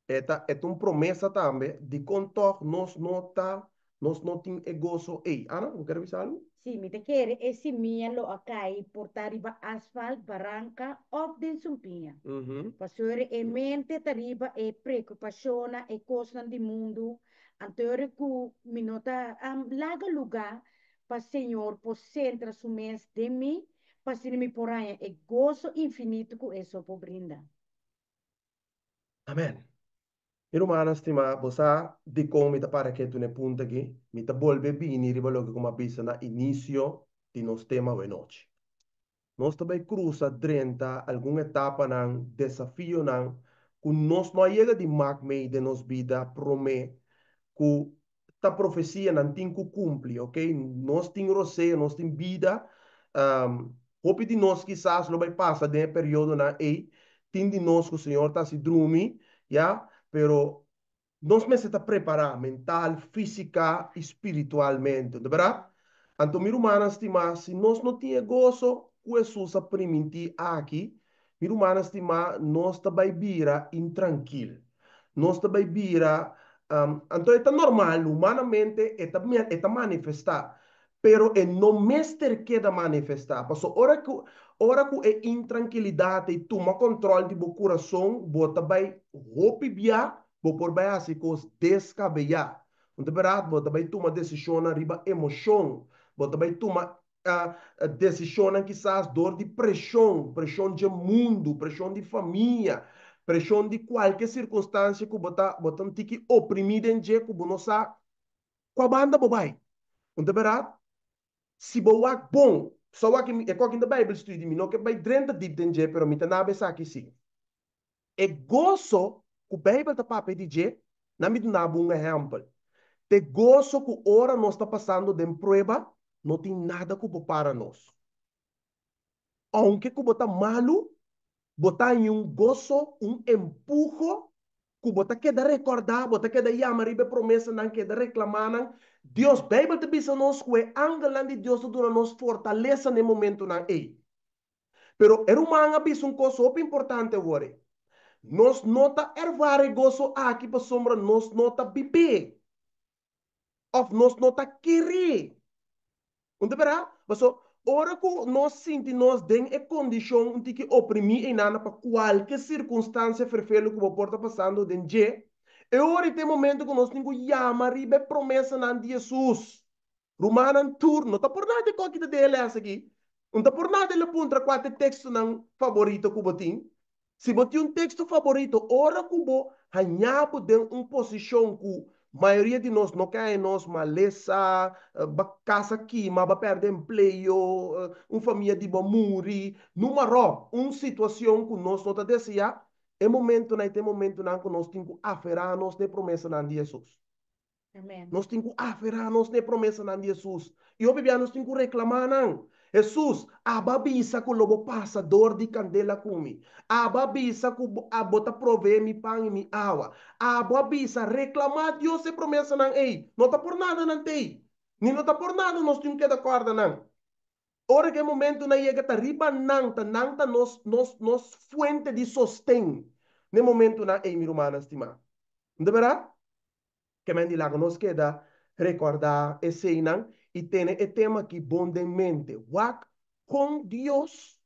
esta es una promesa también de contar nos nota, nos no tiene gozo. Ana, ¿no quieres avisar algo? Simite kere esse minha lo acai portariba asfalto barranca of den sumpinha. Uhum. e eh, mente tariba e eh, preocupaciona e eh, costa de mundo. Anterior cu minota um, laga lugar para senhor por centra sumens de mim para se me poranha e gozo infinito com isso por brinda. Amém. Irumanas tima bosa de como mita para que tu ne punta aqui, mita bolbe bini ribalogue como abisa na início de nos tema de noite. Nós também cruza 30 alguma etapa nan desafio nan que nós não chega de magme de nos vida promê que ta profecia nan tem que cumpre, ok? Nós tem roseia, nós tem vida, um, hope de nós quizás não vai passar de um período na ei, tem de nós que o Senhor tá se drumi, já? Yeah? pero nos necesita preparar mental, física y espiritualmente, ¿verdad? Anto mi humana estima, si nós não gozo, Jesús pues a permitir aquí, mi humana estima, nós está intranquil intranquilo. Nós está então, é normal, humanamente, es está manifestar. pero é no mestre queda manifestar. Passou hora que hora que é intranquilidade e toma controle de bo coração, bota bem roupa bia, bo por vai assim cos descabelhar. Então, verdade, bota vai toma decisão na riba emoção, bota vai toma uh, ah, ah, decisão quizás dor de pressão, pressão de mundo, pressão de família, pressão de qualquer circunstância que bota bota um tique oprimido em dia que bo não sabe. Qual banda bobai? Então, verdade, sibowak bom. só wak ik kok in de Bijbelstudie min que vai Drenthe diep en je pero mit na be que sim E gozo o Bible está para pedir je na mit na bun exemplo. Te gozo que ora nós está passando de prueba, não tem nada que para nós. Aunque que botar malo, botar em um gozo, um empurro, que botar queda recordar, botar queda a e promessa, não queda reclamar, Dios Bíblia bisa nos que angelandi Dios Deus nos fortaleza no momento na ei. Pero era uma anga um coso op importante wore. Nos nota ervare gozo aqui para sombra nos nota bibe. Of nos nota kiri. Unde para? Baso ora ku nos sinti nos den e condição um tiki oprimi e nana para qualquer circunstância ferfelo que o porta passando den je. Ori tem momento que nós temos chama, ribe promessa na Jesus. Romano turno, tá por nada com aquilo dele essa aqui. Não tá por nada ele aponta quatro textos não favorito que botim. Se botim um texto favorito, ora cubo, hanhabo de um posição que maioria de nós não quer nós uma casa aqui, mas perder emprego, uma família de bom muri, numa ro, uma situação que nós não tá desejar é momento, né? Tem momento né, que nós temos que aferrar a de promessa na Jesus. Amém. Nós temos que aferrar a de promessa na Jesus. E o bebê nós temos que reclamar, não. Jesus, ababisa com o lobo passa dor de candela comi. Ababisa com a bota provê mi pão e mi água. Ababisa reclamar Deus e é promessa não ei. Não tá por nada não tem. Nem não tá por nada nós temos que dar corda não. Ora que momento na ia gata riba nanta, nanta nos, nos, nos fuente de sostém. Ne momento na ei mirumana estimar. Não verá? Que mendi lá nos queda recordar esse inan e tem e tema que bom de Wak com Deus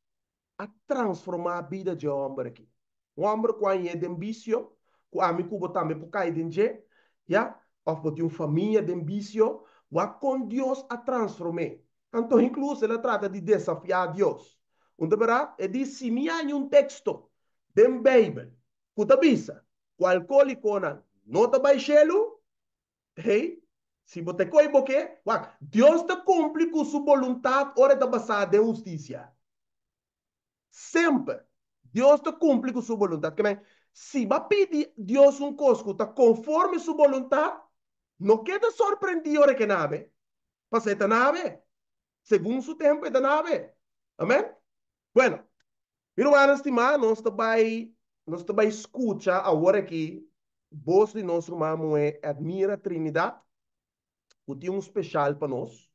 a transformar a vida de homem aqui. O homem com a ia de ambício, com a mi cubo também por cair de nje, já? Ou por de uma família de ambício, wak com Deus a transformar. Então, incluso, ela trata de desafiar a Deus. Onde verá? É de me há um texto um Bíblia. Cuta bisa. O alcoólico não nota baixelo. Hey, se você o boque, Deus te cumpre com sua vontade, ora está passar de justiça. Sempre. Deus te cumpre com sua vontade. Que se a Deus um cosco, está conforme sua vontade, não queda surpreendido, hora que nave. Paseta nave según su tiempo da nave. Amém? Bueno, hermanos, estimados, nós também escuta agora aqui voz de nosso irmão é eh, Admira Trinidad, que tem um especial para nós.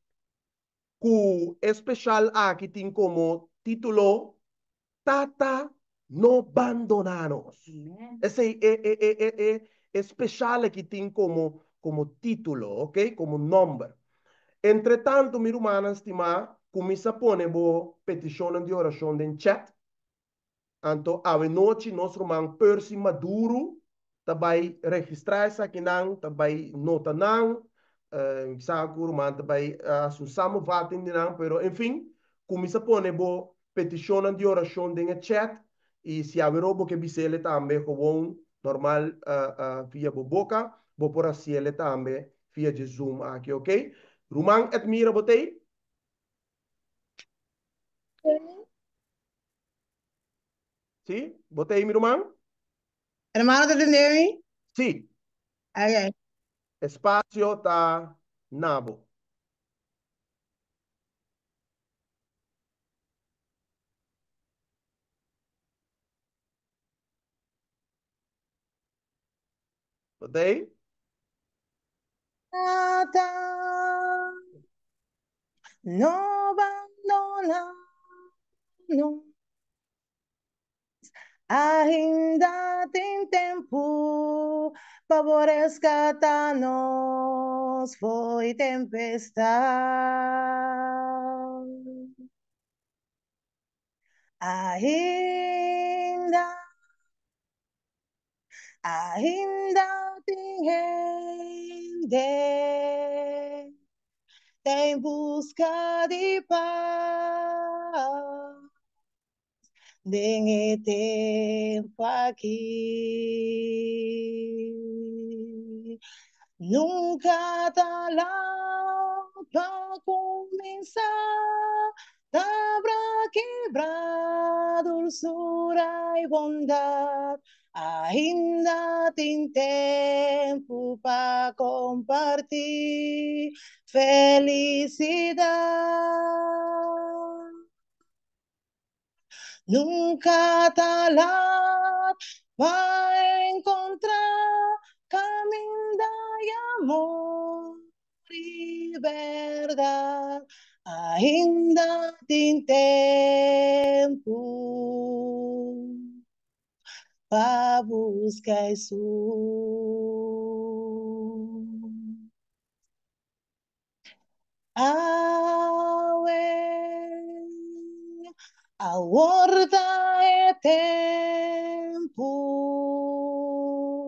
Que especial aqui tem como título Tata no abandonanos. Esse é, é, é, é, é especial aqui tem como, como título, ok? Como número. Entretanto, mi rumana stima come sapone bo petizione di orazione in chat. então à noite nosso man persi maduro tabai registrarsa aqui não, tabai nota não, uh, eh, saguro man tabai eh, assunsamo vatin não, pero enfim, come sapone bo petizione di orazione in chat e se ave robo che bisele também, como normal uh, eh, uh, via boboca, bo por ele também via de zoom aqui, ok? Rumang Edmi botei, Sim? Botei mi Rumang? Hermano, tá entendendo? Sim. Ok. Espaço tá nabo. Botei? no abandona, no. Ainda tem tempo para nos foi tempestade. Ainda Ainda te rende em busca de paz. é tempo aqui. Nunca tá lá para começar habrá quebra, dulzura y bondad, ainda tem tempo para compartir Felicidad Nunca va a encontrar caminho y amor y verdad ainda tem tempo para buscar isso. Aue, é, a horta é tempo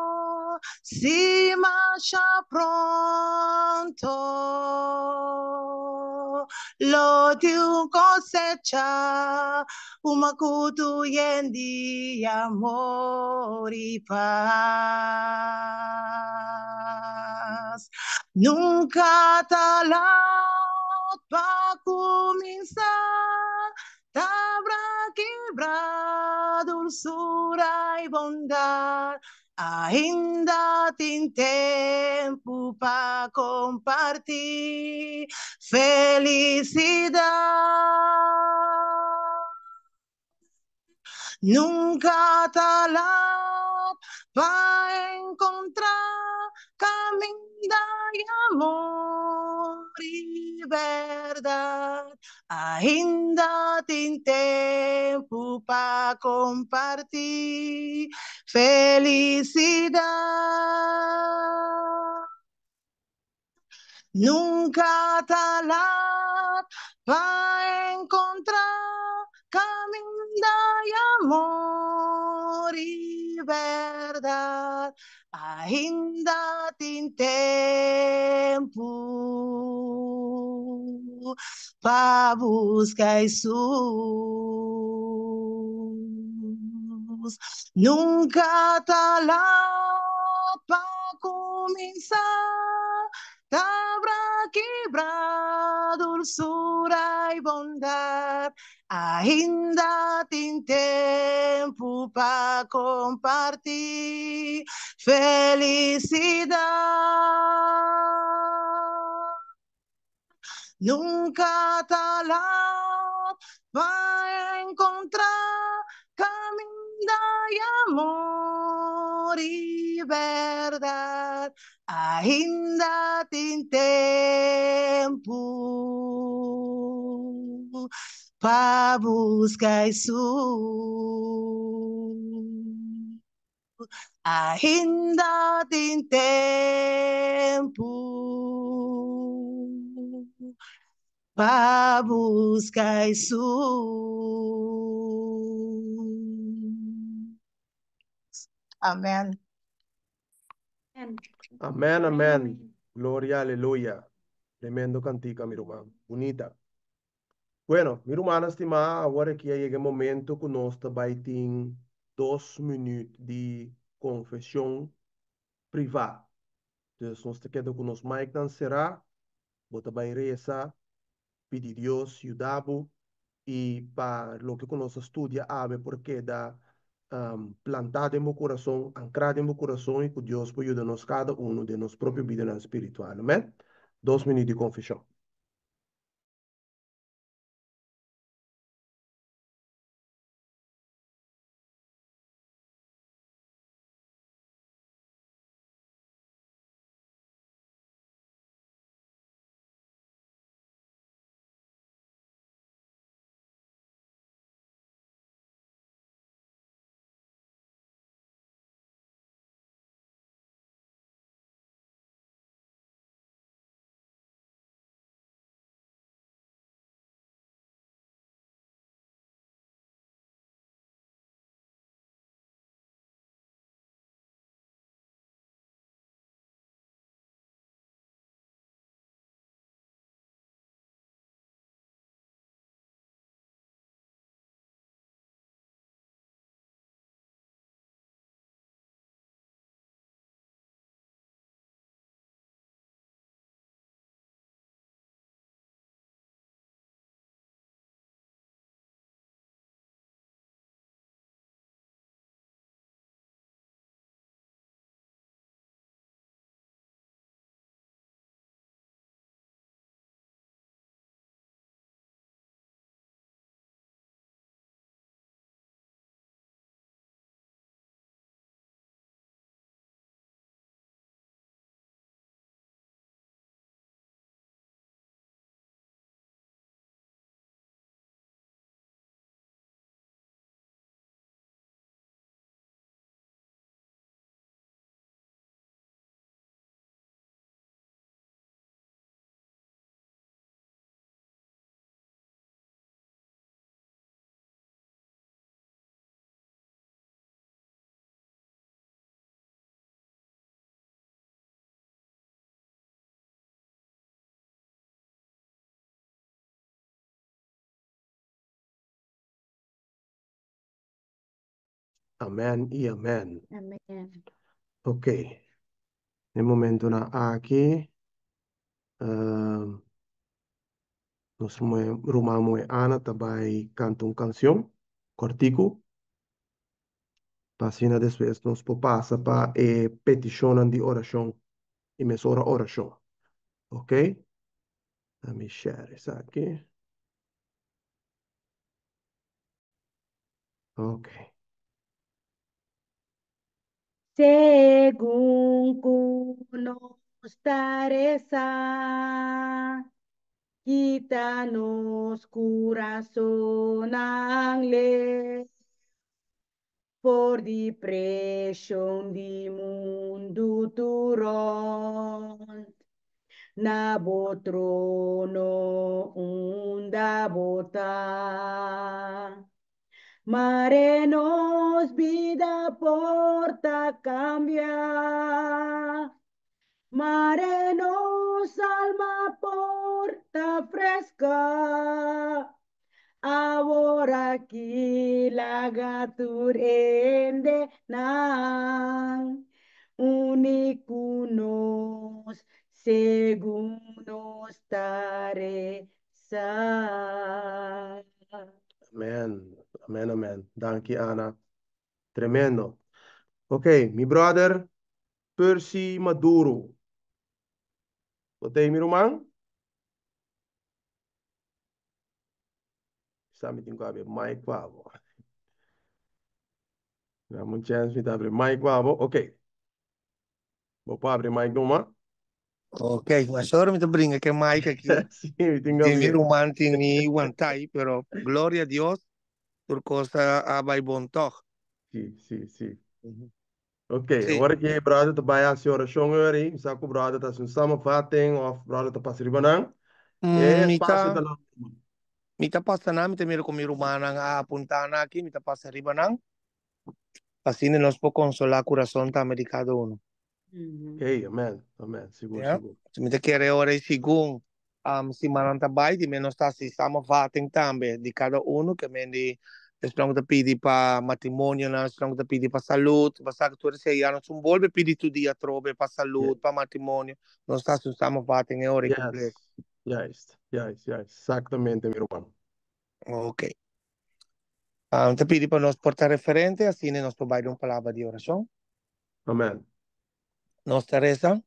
si marcha pronto, lo un cosecha, uma macuto yendi amor y paz. Nunca talá para comenzar, te quebrar, dulzura y bondad. Ainda tem tempo para compartilhar felicidade. Nunca tá lá para encontrar caminho de amor. y ainda tem tiempo para compartir felicidad Nunca talad para encontrar caminho y amor e verdade ainda tem tiempo para buscar Jesús. Nunca está lá para começar. Tabra quebrar dulzura y bondad. Ainda tem tempo para compartir felicidad. Nunca tá va a encontrar caminho y amor y e verdad. Ainda tem tempo. Pabus Gaisu. Ainda tem tempo para buscar isso. Amém. Amém, amém. Glória, aleluia. Tremendo cantica, minha irmã. Bonita. Bueno, meus irmã estimada, agora que chega o momento que nós temos dois minutos de confissão privada. Então, nós temos que nós mais dançará, botar a rezar, pedir a Deus, ajudar e para o que nós estudia, abre porque da um, plantado em meu coração, ancrado em meu coração e que Deus ajude-nos cada um de nossa próprio vida espiritual. Amém? Dois minutos de confissão. Amén y amén. Amén. En el momento una aquí. Em, nos rumamos a Ana también canta una canción, cortico. Pasina después nos pasa para eh, petición de oración, y me mesora oración. Ok? Ami share esa aquí. Ok. según nostareza, quítanos corazón angle, por di presión di mundo turón, na nabo trono unda botar. Marenos vida porta cambia. Marenos alma porta fresca. Ahora aquí la gaturende nan. Unicunos nos tare Amén. Amen, oh amen. Danke, Anna. Tremendo. Ok, mi brother, Percy Maduro. Botei mi rumang? Sami tinko abe Mike Wabo. Damos um chance mi abre Mike Wabo. Ok. Vou para abrir Mike duma. Ok, ma solo mi brinca che Mike aqui. sì, mi tinko. Tinha rumang, tinha guantai, però gloria a Dios. a by bontoch. Sim, sim, sim. Ok, agora okay. hoor ik o broeder, tá assim, tá hum, é tá- te bij als je een jonger is, zou ik broeder dat een samenvatting of broeder te passen die banang. Mita, mita passa na, mita mira comi rumanang a apuntar na aqui, mita passa ribanang. Assim né, nós podemos consolar o coração tá medicado uno. Uhum. Ok, amém, amém, seguro, yeah. seguro. Mita querer hora e segundo, um, se maranta bai, de menos tá se assim, samafating também de cada um que me sprang të pidi pa matrimonio, sprang të pidi pa salut, basta këture se janë që mbolbe pidi të dia trobe, pa salut, yeah. pa matrimonio, non sta su stiamo fatte in ore yes. complete. Yes, yes, yes, exactamente, mi romano. Ok. Um, ah, të pidi për nësë porta referente, asine nësë përbajdo në palava di oracion. Amen. Nostra resa,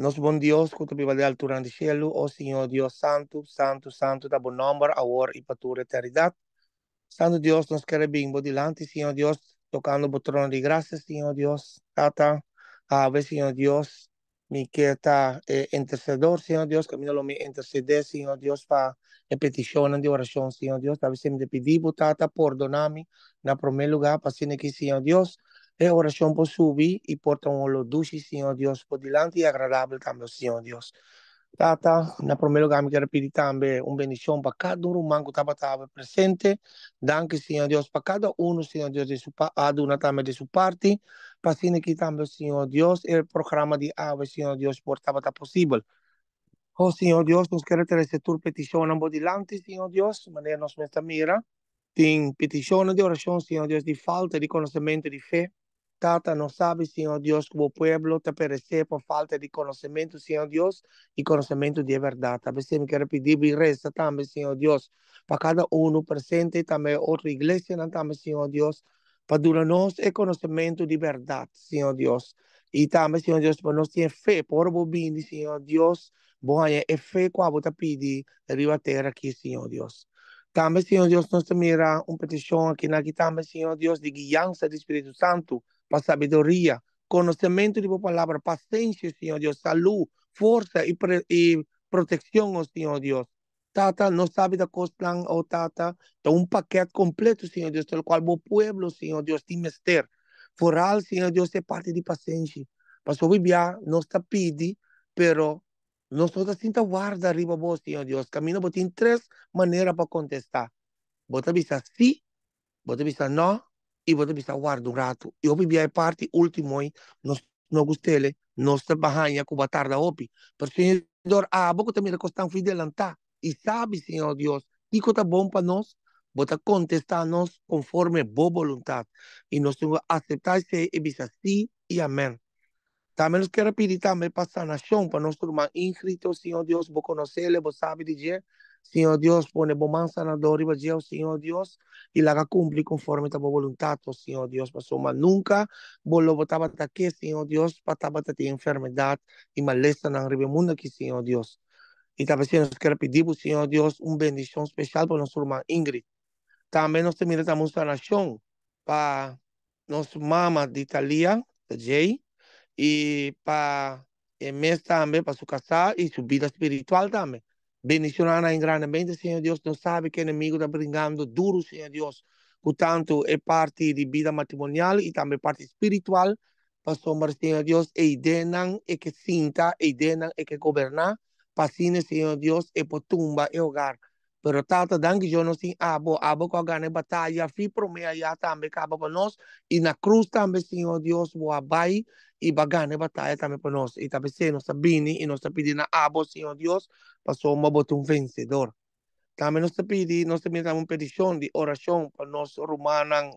Nos bom Deus, que tu de altura de cielo, ó Senhor Dios Santo, Santo, Santo, da bom número, a war e patura tua Santo Dios, nos queremos delante, Señor Dios, tocando botón de gracias, Señor Dios, Tata, a ver, Señor Dios, mi que está eh, intercedor, Señor Dios, camino lo me intercede, Señor Dios, para petición de oración, Señor Dios, a si me pedimos, Tata, perdóname, en primer lugar, para que, Señor Dios, es oración por subir y por tomar los duches, Señor Dios, por delante y agradable también, Señor Dios. Tata, na primeiro lugar, me quero pedir também uma bendição para cada um manco que estava presente. Danke, Senhor Deus, para cada um, Senhor Deus, de sua, aduna também de sua parte. Para que também, Senhor Deus, o programa de água, Senhor Deus, por estar possível. Oh, Senhor Deus, nos queremos ter essa tua petição na delante, Senhor Deus, de maneira nossa mira. Tem petição de oração, Senhor Deus, de falta de conhecimento, de fé. Tata, não sabe, Senhor Deus, como o povo te perecer por falta de conhecimento, Senhor Deus, e conhecimento de verdade. Você me quero pedir e resta também, Senhor Deus, para cada um presente também outra igreja, também, Senhor Deus, para durar nós é conhecimento de verdade, Senhor Deus. E também, Senhor Deus, para nós ter fé, por bobinho, Senhor Deus, boa é fé com a pedir, arriba a terra aqui, Senhor Deus. Também, Senhor Deus, nós temos uma petição aqui, aqui também, Senhor Deus, de guiança do Espírito Santo, para sabedoria, conhecimento tipo de boa palavra, paciência, Senhor Deus, saúde, força e, e proteção, oh Senhor Deus. Tata, não sabe da Costlan, oh Tata, então um paquete completo, Senhor Deus, pelo qual o povo, Senhor Deus, tem mester. Foral, Senhor Deus, é parte de paciência. Pastor Bibia, não está pedi, pero nós todos sinta guarda arriba vos, Senhor Deus. Caminho, tem três maneiras para contestar. Bota bisa sim, bota a não, vou vos debes aguardar um rato. eu vivía de parte último hoy, no, no gustele, no se bajaña con batarda opi. Pero Señor, a poco também costan fui delantá. e sabe, Deus e que está bom para nós nos, bota nós conforme boa voluntad. e nós tengo aceitar e dizer sim e amém Também nos quero pedir também para a nação, para nosso irmão inscrito, Senhor Deus, vou conhecer, vou saber dizer, Senhor Deus, põe bom dor, e badia, Senhor Deus, e laga cumprir conforme a tua vontade, oh Senhor Deus, mas nunca bolo botava aqui, Senhor Deus, para patava te enfermidade e maleza na ribe mundo aqui, Senhor Deus. E talvez nós queremos pedir, Senhor Deus, uma bendição especial para nossa irmã Ingrid. Também nós a estamos sanação para nossa mama de Itália, da Jay, e para Emes também, para sua casa e sua vida espiritual também. Bendicionar a engrandemente, Senhor Deus. Não sabe que o inimigo está brigando duro, Senhor Deus. Portanto, é parte de vida matrimonial e também parte espiritual. Pastor Senhor Deus, e denan e que sinta, e denan e que governar. Pacine, Senhor Deus, e por tumba e hogar. Pero tata, danke yo no sin abo, abo con gane batalha, fi promea ya também cabo para nós, e na cruz também Senhor Deus, boa bai, batalla bagane y tam på nos i tapeseno sabini i nos tapidi a vos Señor Dios para boto un vencedor también nos pidi nos también una petición de oración para nos rumanan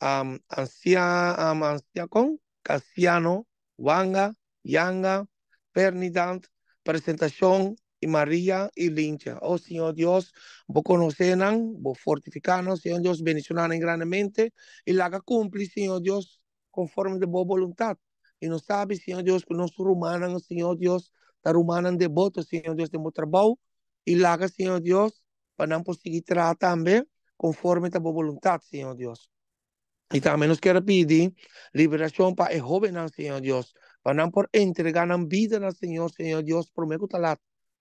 um, ansia con Casiano Wanga Yanga Pernidant presentación y María y Lincha. Oh Señor Dios, vos conocenan, vos fortificanos, Señor Dios, bendicionan grandemente y la haga cumplir, Señor Dios, conforme de vos voluntad. Y no sabe, Señor Dios, que nós rumanam, Señor Dios, está humana en voto, señor Dios de trabajo, y E larga, Señor Dios, para não conseguir tratar conforme a boa voluntad, Señor Dios. Y también nos quiere pedir liberación para os jovens, Señor Dios, para por entregar vida vida, Señor, Señor señor por meio de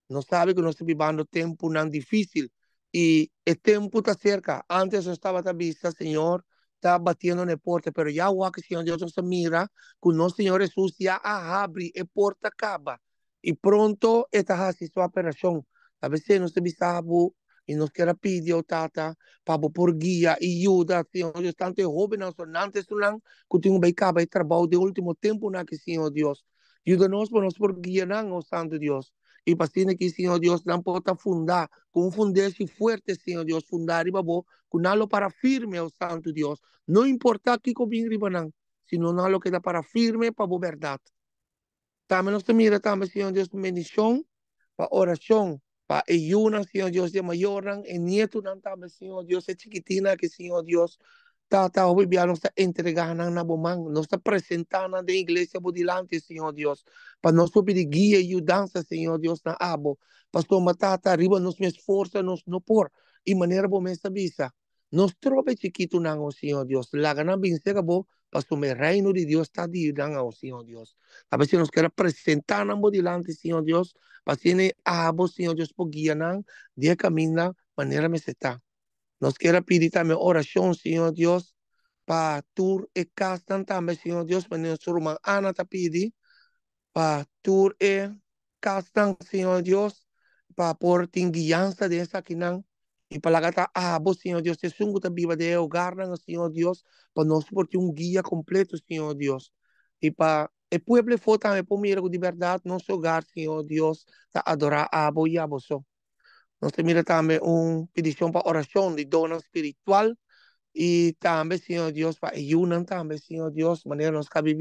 no sabe que nós viviendo un tiempo tan difícil y el tiempo está cerca. Antes no estaba la vista, señor está batiendo en la puerta, pero ya que Señor Dios nos mira, con nuestro Señor Jesús ya abre la puerta acaba y pronto esta hace su operación. A veces no se sabe y nos quiere pedir, oh, tata, papo por guía y ayuda, Señor Dios, tanto jóvenes, sonantes, sonan, que un becaba y trabajo de último tiempo, na que Señor Dios. Ayúdanos por nos por guiarán, no oh, Santo Dios y pasine que, Señor Dios no pode fundar, con un fundeste fuerte, Señor Dios, fundar y vos, con algo para firme, o oh Santo Dios. No importa que comigo sino algo que da para firme, para vos, verdad. También nos mira, también, Señor bendición bendición, para oración, para ayuno, Señor Dios, de mayor, en nieto, también, Señor Dios, es chiquitina, que, Señor Dios, Tata, hoy día nos entrega a Nabomán, nos está presentando la iglesia por delante, Señor Dios, para nos pedir guía y ayudanza, Señor Dios, na abo. Pastor Matata, arriba nos me nos no por, y manera bo me sabisa. Nos trobe chiquito, nango, oh, Señor Dios, la gana vincera bo, Pastor, el reino de Dios está de ayudanza, oh, Señor Dios. A veces nos quiere presentar por delante, Señor Dios, para tener abo, Señor Dios, por guía, de camina, manera me está. Nos quiere pedir también oración, Señor Dios, para tu e castan también, Señor Dios, para nuestro hermano Ana te pide, para tu y castan, Señor Dios, para por guianza de esa Y para la gata abo, Señor Dios, es un te viva de hogar, Señor Dios, para nosotros, por ti un guía completo, Señor Dios. Y para el pueblo fue también por mi de verdad, nuestro hogar, Señor Dios, te adorar abo y aboso te mira también una petición para oración de dono espiritual y también, Señor Dios, para ayunar también, Señor Dios, manera nos cabe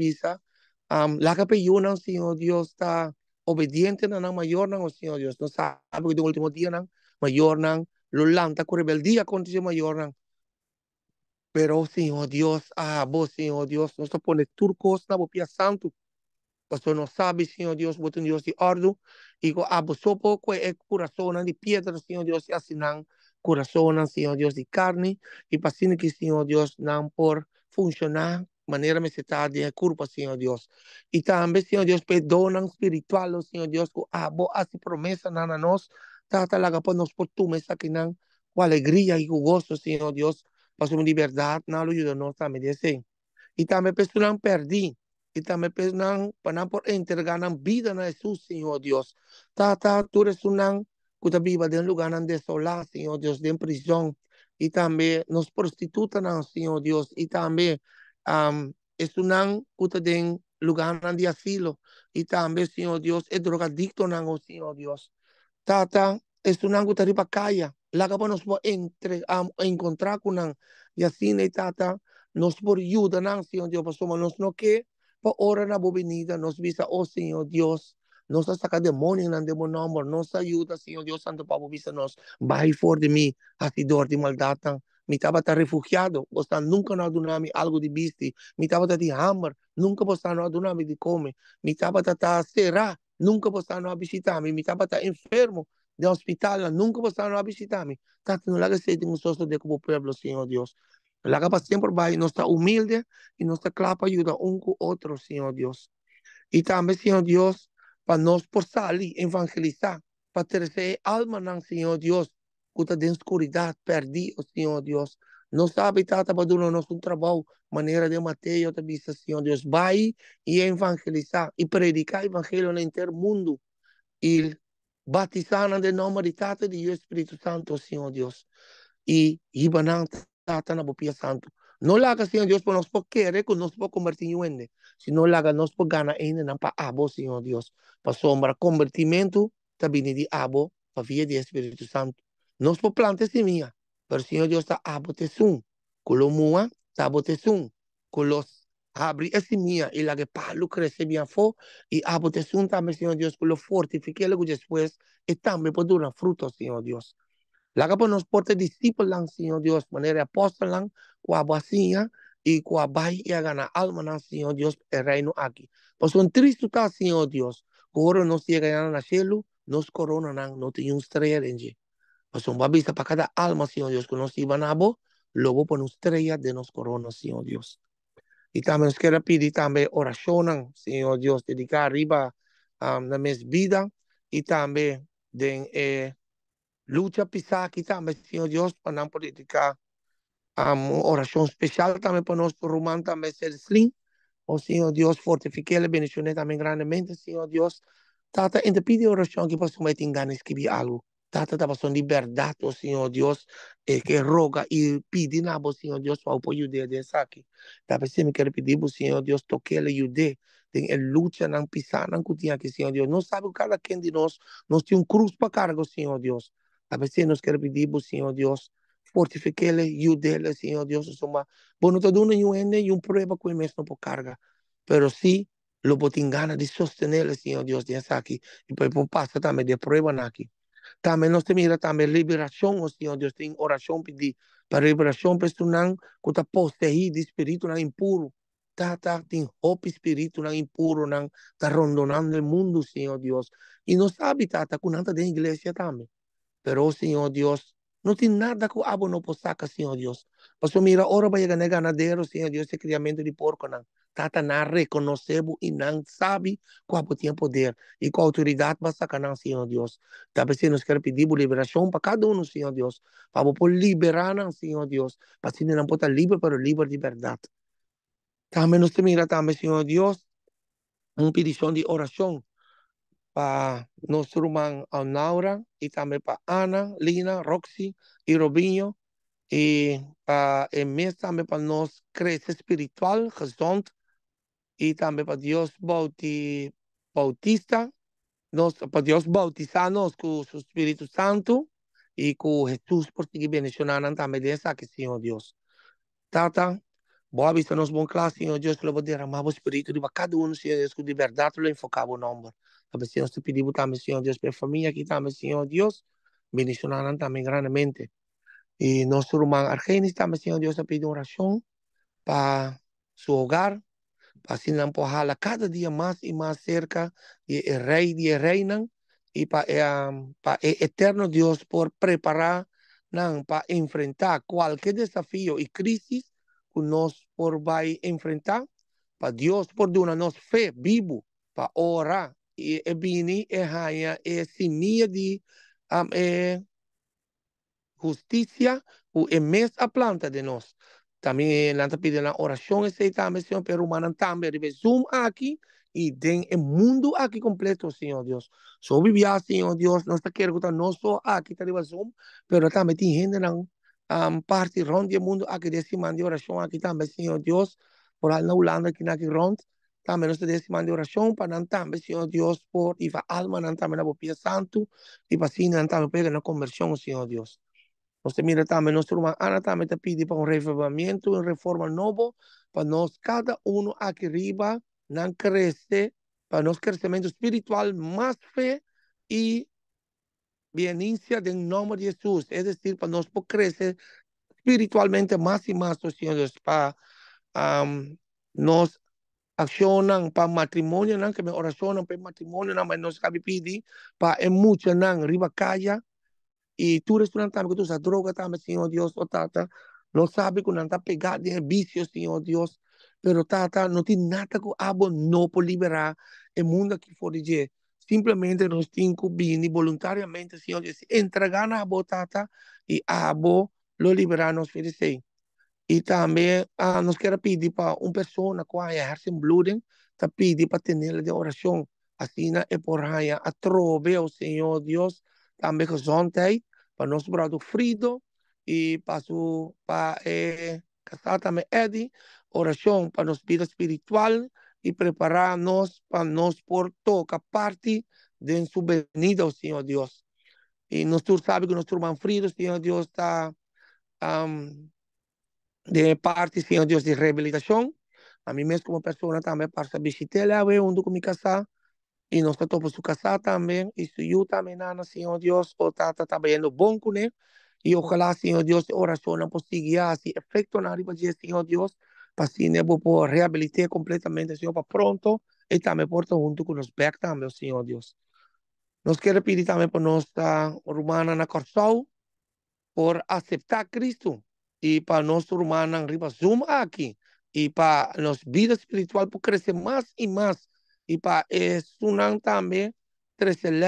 la que ayunan, Señor Dios, está obediente a la mayor, no, Señor Dios. No sabe que el último día, no, mayor, no, lo lanta con rebeldía con mayor, no. Pero, Señor Dios, a ah, vos, Señor Dios, no nos pone turcos, no, santo pues no sabe Señor Dios, vos Dios de ordo, y con abosopo poco es corazón de piedra, Señor Dios, y así nan corazón, Señor Dios, de carne, y para que, Señor Dios, no por funcionar manera me de culpa, Señor Dios. Y también, Señor Dios, perdonan espiritual, oh, Señor Dios, que abo así promesa, nana nos, trata la capa nos por tu mesa, que no con alegría y gozo, Señor Dios, pasó su libertad, nada lo ayuda, no, también, Y también, personas perdí, y también por enter, ganan vida a Jesús, Señor Dios. Tata, tú eres un que viva de un lugar de sola, Señor Dios, de prisión. Y también nos prostitutan, ah, Señor Dios. Y también es un te de lugar de asilo. Y también, Señor Dios, es drogadicto, oh, Señor Dios. Tata, es un que riba calla. La capa nos va a encontrar con y así, tata, nos por ayuda, Señor Dios, pues somos no que ora na bovenida, nos visa, oh Señor Dios, nos saca demônio la demônio nombre, nos ayuda, Señor Dios Santo Pablo, visa, nos, vai for de mi asidor de maldad. mi estaba está refugiado, vos nunca no adunami algo de viste, mi estaba está de hambre, nunca vos no adunami de come, mi estaba ta será, nunca vos no visitarme, mi estaba está enfermo de hospital, nunca vos no visitami, tanto no la que de un de como pueblo, Señor Dios. La capa siempre va y está humilde y nos clapa ayuda un con otro, Señor Dios. Y también, Señor Dios, para nos por salir, evangelizar, para tercer alma, Señor Dios, que está de oscuridad, perdido, Senhor Deus. Não sabe, Tata, para dar nosso trabalho, maneira de matar outra vista, Senhor Deus. Vai e evangelizar e predicar o evangelho no inteiro mundo. E batizar no nome de Tata Espírito Santo, Senhor Deus. E Ibananta, Satana na Pia Santo. Não laga haga, Señor Dios, por nos por querer, que nos por convertir en ende. Si no la haga, nos por ganar en ende, para abo, Senhor Deus Para sombra, convertimento, también de abo, para via de Espírito Santo. Nos por planta semilla, pero Senhor Deus está abo te sum. Colomua, está abo te sum. Colos, abre esse minha e laga palo cresce bem fo e abo te sunta me Senhor Deus colo lo fortifique logo depois e também por durar frutos Senhor Deus La capa nos porta discípulos, Señor Dios, manera apóstol lang, y cuabai y kwa a gana alma Señor Dios, el reino aquí. Pues un triste Señor Dios, coro nos llega a cielo, nos coronan, no tiene un estrella enje Pues un babista para cada alma, Señor Dios, que nos iban a vos, luego una estrella de nos corona, Señor Dios. Y también nos quiero pedir también oración, Señor Dios, dedicar arriba a la mes vida y también de eh, luta pisar aqui também, Senhor Deus, para não política um, oração especial também para nosso romano também, ser slim. Oh, Senhor Deus, fortifique ele, bendicionei também grandemente, Senhor Deus. Tata, ainda pide oração que possa me que escrever algo. Tata, está passando liberdade, oh, Senhor Deus, eh, que roga e pede na voz, Senhor Deus, para o apoio dele, sabe? Tá me que pedir pediu, Senhor Deus, toque ele, ajude. Tem luta, não pisar, não cutinha aqui, Senhor Deus. Não sabe o cada quem de nós, nós temos um cruz para cargo, Senhor Deus. A veces nos quer pedimos, Senhor Deus, fortifique-lhe e o dele, Senhor Deus, suma. Bom, não te dou nenhum e um prueba que mesmo por carga, pero sim, lo botin ganas de sostener, Senhor Deus, de aqui. E depois um passo também de prueba aqui. Também nós temos também liberação, oh, Senhor Deus, tem oração pedir para liberação para estunar que está posterior de espírito não impuro. Tá, tá, tem roupa espírito não impuro, não está rondonando o mundo, Senhor Deus. E não sabe, tá, tá, com nada da igreja também. Pero, Senhor oh Deus, não tem nada que o abo não possa sacar, oh Senhor Deus. Pastor, mira, ora vai ganhar ganadero, Senhor oh Deus, esse criamento de porco, não. Tata não reconhecemos e não sabe qual tem poder e qual autoridade para sacar, não, Senhor Deus. Talvez se nós quer pedir liberação para cada um, Senhor Deus. Para poder liberar, não, Senhor Deus. Para se não pode livre, para livre de verdade. Também nos mira, também, Senhor Deus, um pedição de oração para nosso irmão Naura e também para Ana, Lina, Roxy e Robinho. E para mesmo também para nós crescer espiritual, horizonte e também para Deus bauti, Bautista, nós, para Deus bautizar-nos com o Espírito Santo e com Jesus, porque que bendicionaram também dessa que Senhor Deus. Tata, boa vista nos bom classe, Senhor Deus, que eu vou derramar o Espírito de cada um, Senhor Deus, com liberdade, eu enfocar o nome. veces nos pedimos también, Señor Dios, por familia aquí también, Señor Dios, bendicionarán también grandemente. Y nuestro hermano Argenis también, Señor Dios, ha pedido oración para su hogar, para sin empujarla cada día más y más cerca de rey y reina y para pa eh, eh, eterno Dios por preparar para enfrentar cualquier desafío y crisis que nos por va a enfrentar. Para Dios por donarnos fe vivo para orar é Bini, é Rainha, é Simia de um, é justiça, o é mais a planta de nós. Também nós pedimos na oração, aceitamos, Senhor, pelo humano também, zoom aqui, e tem o mundo aqui completo, Senhor Deus. Só vivia, Senhor Deus, nós queremos que não só aqui, tá Zoom, mas também tem gente na um, parte ronda do mundo aqui, desse mando de oração aqui também, Senhor Deus, por lá na Holanda, aqui na Ronda. también nós temos que oración para nantam señor Dios por y para alma, também para la a santo, y para sim, também para la conversión señor Dios usted mira también nuestro hermano Ana te pide para un reformamento, una reforma nuevo para nos cada uno aquí arriba, nan crece para nos crecimiento espiritual, más fe y bienicia del nombre de Jesús, es decir, para nos por espiritualmente más y más, oh, Señor Dios, para nos nos aksyon ng pamatrimonyo ng kami orasyon ng não se sabe pedir, para pidi pa e mucha riba ribakaya e tu restaurant tamo tu sa droga tamo Senhor Deus o tata não sabe que não tá pegado de vício Senhor Deus pero tata não tem nada que abo não pode liberar o mundo aqui fora de simplesmente nós cinco bini voluntariamente Senhor Deus entregar na abo tata e abo lo liberar nos oferecer Y también ah, nos nós pedir para una persona que vai sem bluden, tá pedir para ter de oración así eh, por raia a trove o Señor Dios también que são para nuestro brazo Frido y para su para eh, casar Eddie, para nuestra vida espiritual y prepararnos para nos por toda parte de su venida, al oh, Señor Dios. Y nosotros sabemos que hermano irmão el Señor Dios está de parte, Dios, de rehabilitación. a mí mismo como persona también para a ver junto con mi casa y nosotros por su casa también y su yo también, Señor Dios, o trabajando bien con él y ojalá, Señor Dios, oración para pues, seguir así efecto en arriba, Señor Dios, para pues, si pues, rehabilitar completamente, Señor, para pronto y también por todo junto con los pecados, también, Señor Dios. Nos que pedir también por nuestra hermana na por aceptar Cristo y para nuestro hermana arriba, zoom aquí y para los vida espiritual pues crece más y más y para eh, también, también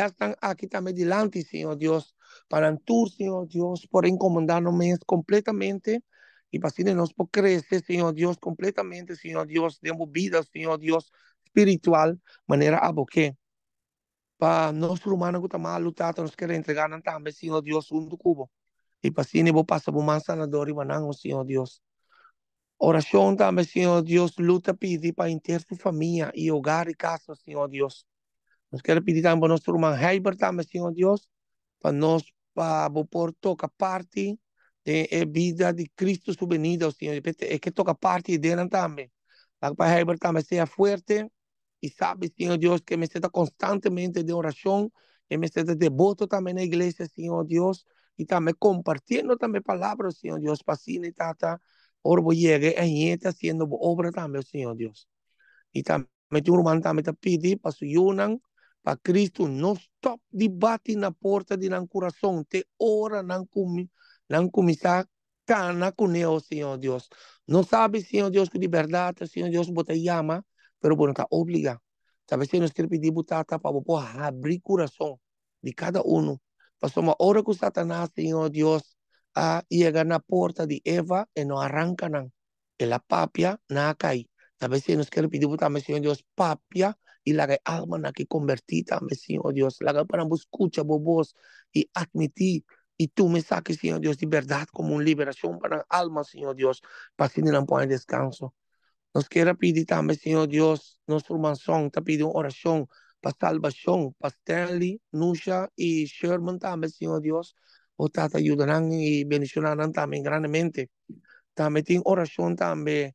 están aquí también delante Señor Dios para tu Señor Dios por encomendarnos completamente y para nos por pues, crecer Señor Dios completamente Señor Dios de vida Señor Dios espiritual manera aboque para nuestro humano que está mal luchado nos quiere entregar también Señor Dios un cubo E pasine vou passar por mansa dor e banango, Senhor Deus. Oração também, Senhor Deus, luta pedir para ter sua família e hogar e casa, Senhor Deus. Nós queremos pedir também para nosso irmão Heiber também, Senhor Deus, para nós, para pôr toca parte da eh, vida de Cristo subvenida, Senhor. é que toca parte dele também. Para Heiber também seja forte e sabe, Senhor Deus, que me está constantemente de oração e me está devoto também na igreja, Senhor Deus. y también compartiendo también palabras, Señor Dios, para tata, orbo llegue en está haciendo obra también, Señor Dios. Y también tu hermano también te pide para su yunan, para Cristo, no stop debate en la puerta de la corazón, te ora nan kumi, nan kumisa cana con Señor Dios. No sabe, Señor Dios, que de verdad, Señor Dios, te llama, pero bueno, está obliga. Sabes, Señor, que pedir butata para poder abrir corazón de cada uno. Pasamos pues, ahora que Satanás, Señor Dios, ah, a la na porta de Eva y nos arrancan. Y la papia, nos cae. A veces nos quiere pedir también, Señor Dios, papia y la alma na que ah, convertir también, Señor Dios. La para pues, escuchar bobos y admitir y tú me saques, Señor Dios, de verdad como un liberación para el alma, Señor Dios, para que no pueda descanso. Nos quiere pedir también, Señor Dios, nuestro mansón, te pido oración para salvación, para Stanley, Nusha y Sherman también, Señor Dios. Ustedes ayudarán y bendicionarán también grandemente. También tengo oración también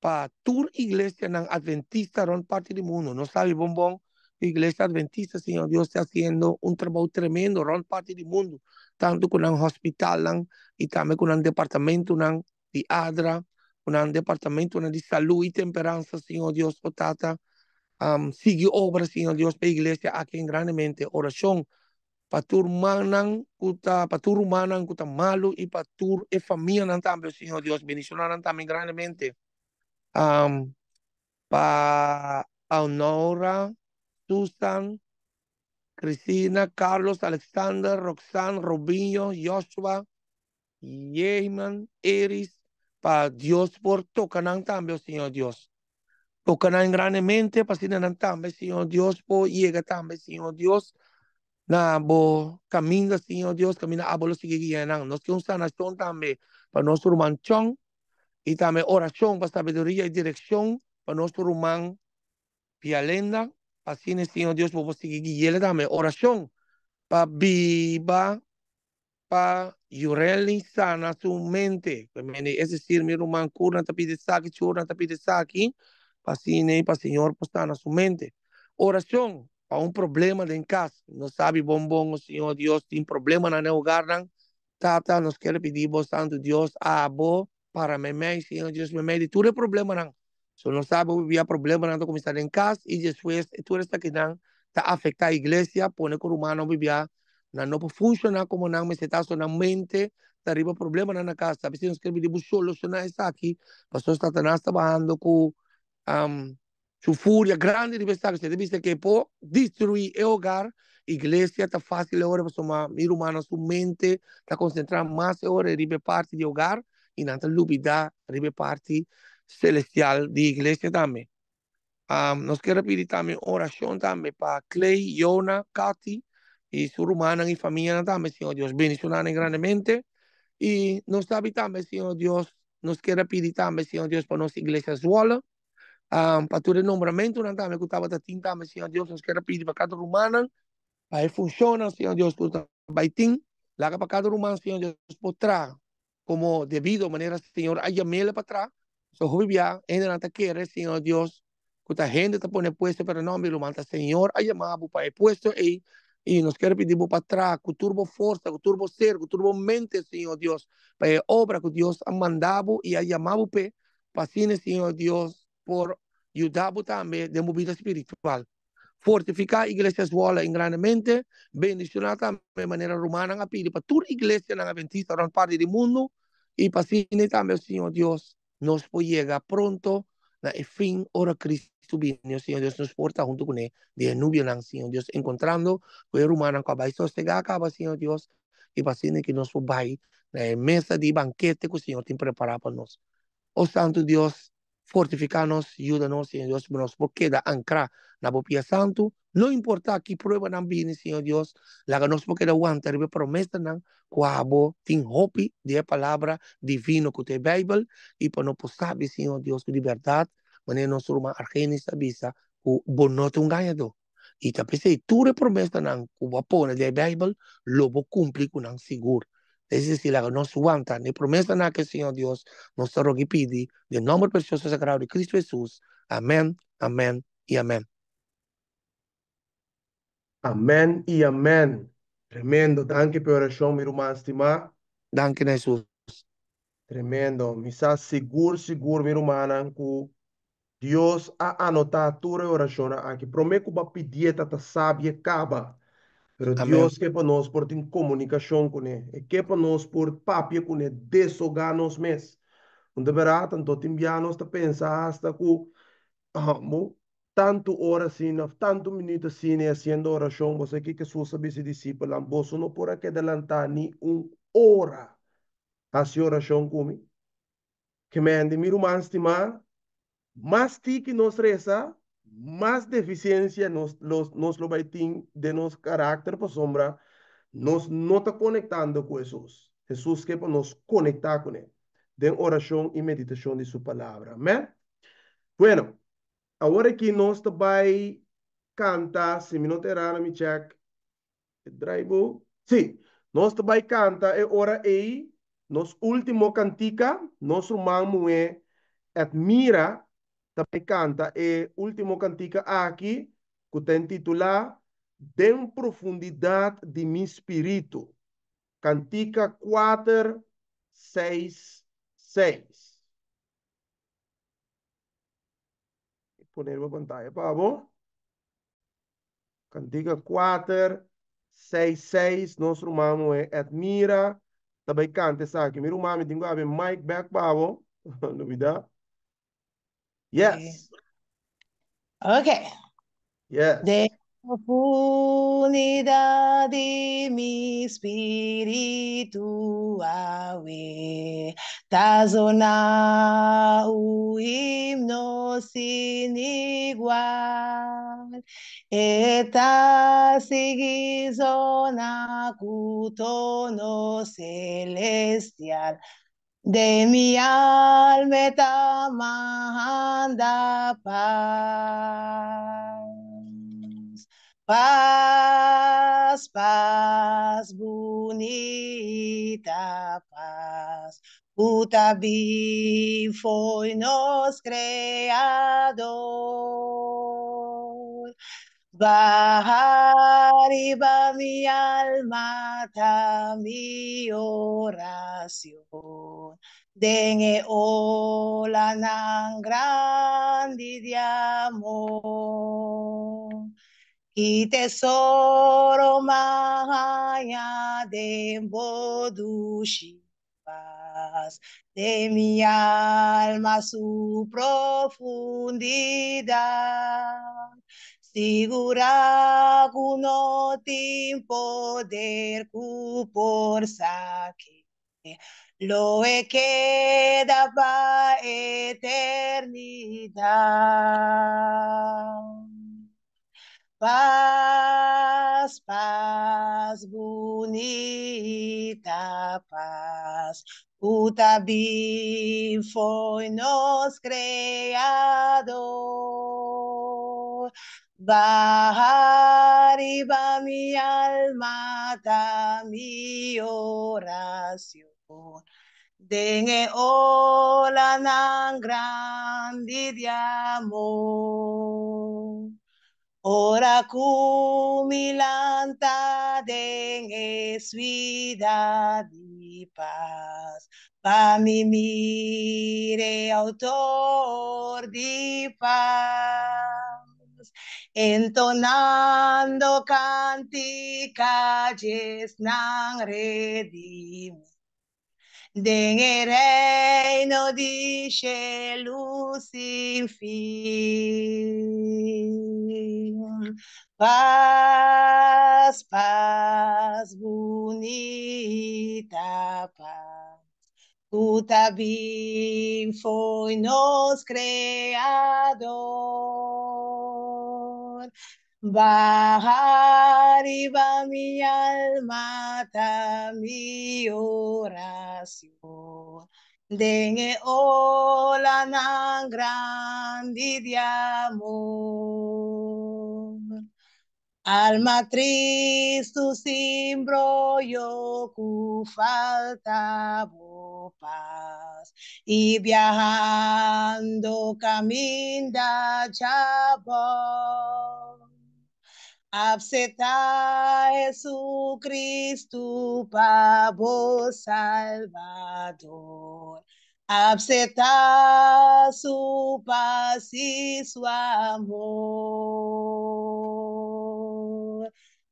para tu iglesia adventista en parte del mundo. No sabe, bombón, iglesia adventista, Señor Dios, está haciendo un trabajo tremendo en parte del mundo, tanto con un hospital y también con un departamento de ADRA, un departamento de salud y temperanza, Señor Dios, Otata sigue obra Señor Dios de iglesia aquí en grandemente oración patur manan kuta patur manan kuta y patur e familia Señor oh Dios bendicionarán también grandemente um, pa Honora Susan Cristina Carlos Alexander Roxanne Robinho Joshua Yeman Eris para Dios por tocanan también Señor oh Dios Och kan han granemente pasina si tambe, dios Deus, llega iega si Senhor dios na bo caminho, Dios, camina a ah, abolo sige guianan. Nos que un sanación también. para nuestro romanchão Y también oración para sabiduría y dirección. para nuestro romão pialenda. Assim, Senhor Dios, bo sige guiela también. Oración. para viva para Yureli sana su mente. Pues, es decir, mi román curna tapide saki, churna tapide saki. Pasine para Señor, pues está en su mente. Oración para un problema de en casa. No sabe, bombón, o Señor Dios, tiene problema en el hogar. Tata, nos quiere pedir, vos, Santo Dios, a vos, para mí, Señor Dios, me de todo el problema. ¿no? So, no sabe, había problema comenzar en casa y después tú eres que está afecta a la iglesia, pone con humano, vivía, no funciona como no me solamente, está mente arriba problema en la casa. A veces nos quiere pedir, solo, suena está aquí. Pastor Satanás trabajando con um, su furia, grande de Viste que puede destruir el hogar, iglesia está fácil ahora, para mi humano, su mente está concentrada más ahora en parte de hogar y en la ribe parte celestial de iglesia también. nos quiero pedir también oración también para Clay, Yona, Katy y su hermana y familia también, Señor Dios, bendicionan grandemente. Y nos sabe también, Señor Dios, nos quiere pedir también, Señor Dios, para nuestra iglesia Zuala, um, tu de nomeamento, una me custava até tinta, mas Senhor Dios nos queremos pedir para cada rumana, aí funciona, Senhor Deus, custa baitim, la para cada rumana, Señor Dios potra, como debido, manera Señor, haya llamela para trás, so jubia, en el está Señor Dios que la gente está pone puesto, pero no, mi rumana, Señor, a llamada para puesto y y nos quiere pedir para atrás, con turbo fuerza, con turbo ser, con turbo mente, Señor Dios, para obra que Dios ha mandado y ha llamado para Señor Dios, por Ayudamos também de movida espiritual. Fortificar a igreja sua em grandemente, bendicionar também de maneira romana, a pedir para toda a igreja na Adventista, na parte do mundo, e para assim também, Senhor Deus, nos pode chegar pronto, na fim, hora Cristo o Senhor Deus, nos porta junto com ele, de nuvem, Senhor Deus, encontrando, com a romana, com a baixa, chegar, acaba, Senhor Deus, e para assim que nos vai, na mesa de banquete que o Senhor tem preparado para nós. o oh, Santo Deus, fortificar-nos, ajuda-nos, Senhor Deus, nos da ancrar na Bopia Santo, não importa que prova não vini, Senhor Deus, laga nos porque aguantar a promessa não, quabo, tem hope de palavra divina que te Bible, e para não saber, Senhor Deus, que a verdade, mané nós somos argenis visa o bonote um ganhador. E também se tudo promessa não, o vapor da Bible, lobo cumpri, com não seguro. Es não se aguantan nem promessa na que Senhor Deus. nos roga e pede, de nome precioso e sagrado de Cristo Jesus. Amém, amém e amém. Amém e amém. Tremendo. Danke pela oração, minha irmã estimada. Danke, Jesus. Tremendo. Me está seguro, seguro, minha irmã, que Deus a anotar a tua oração aqui. Prometo que vai pedir, tata sabe, acaba. Pero Amén. Dios que para nosotros por comunicación con él, eh, que para nosotros por papi con él de mes. Onde verá, tanto tiempo te pensar hasta que amo, tanto hora sin, tanto minuto sin haciendo oración, vos aquí que sus discípulos, vos no por aquí adelantar ni un hora hacia oración conmigo. Que me ande mi romance, más ti que nos reza, más deficiencia nos, los, nos lo tener. de nos carácter por sombra, nos no está conectando con Jesús. Jesús que nos conecta con él. De oración y meditación de su palabra. Amén. Bueno, ahora aquí nos va a canta, si me notará, mi check, drive, sí, nos va a canta, es hora e nos último cantica, nos humano eh, admira também canta e eh, último cantica aqui, que tem titular Den profundidade de mi espírito. Cantica 4, 6, 6. Poner a pantalla, Pablo. Cantica 4, 6, 6. Nosso irmão é Admira. Também canta, sabe? que Meu irmão tem que Mike Back, Pablo. Novidade. Yes. Okay. Yes. De profundidad de mi espíritu ave, tazona himno sin igual, eta celestial, de mi alma te paz, paz, paz, bonita paz. Utabi foi nos creador. Baja mi alma, a mi oración. den olanan oh, grande de amor. Y tesoro maya de bodushi paz de mi alma su profundidad figura no tin poder cupor, por saque. Lo queda para eternidad. Paz, paz, bonita paz. puta foi nos creador. Bajariba mi alma, da mi oración. Denge ola oh, nan grande de amor. Ora cumilanta su vida di paz. mi mire autor de paz entonando canticalles nan redim. De reino dice luz sin fin. Paz, paz, bonita paz tú también fue nos creador. Baja arriba mi alma, mi oración. Dengue hola gran grande de amor. Alma simbro yo cu falta paz y viajando caminda Chabón. Abseta Jesucristo, pavo salvador. paz e seu amor,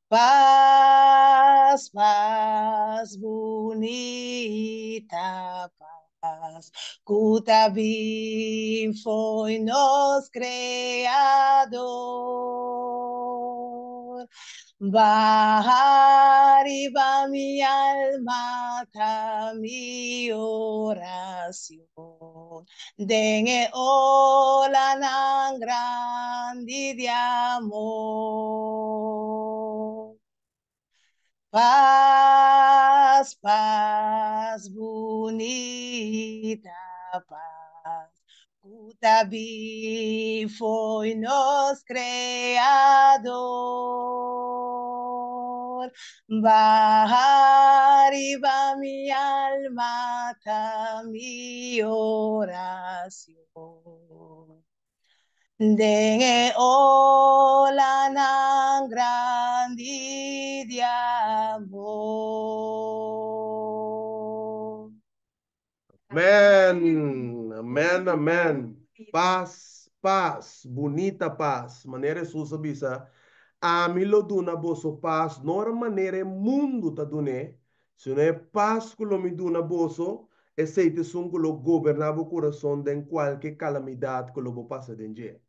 paz, paz bonita, paz, cuta bem foi nos criador. Arriba mi alma, mi oración. Denge olanan grande de amor. Paz, paz, bonita paz. David foi nos creador. Va mi alma, ta mi oración. ola olanan grandi de amor. Amen, amen, amen. Paz, paz, bonita paz. Maneira Jesus bisa. A milo duna boso paz, nora maneira mundo ta dune. Se não é paz que me duna boso, é seite sun que lo governava o coração de qualche calamidade que lo passa dentro.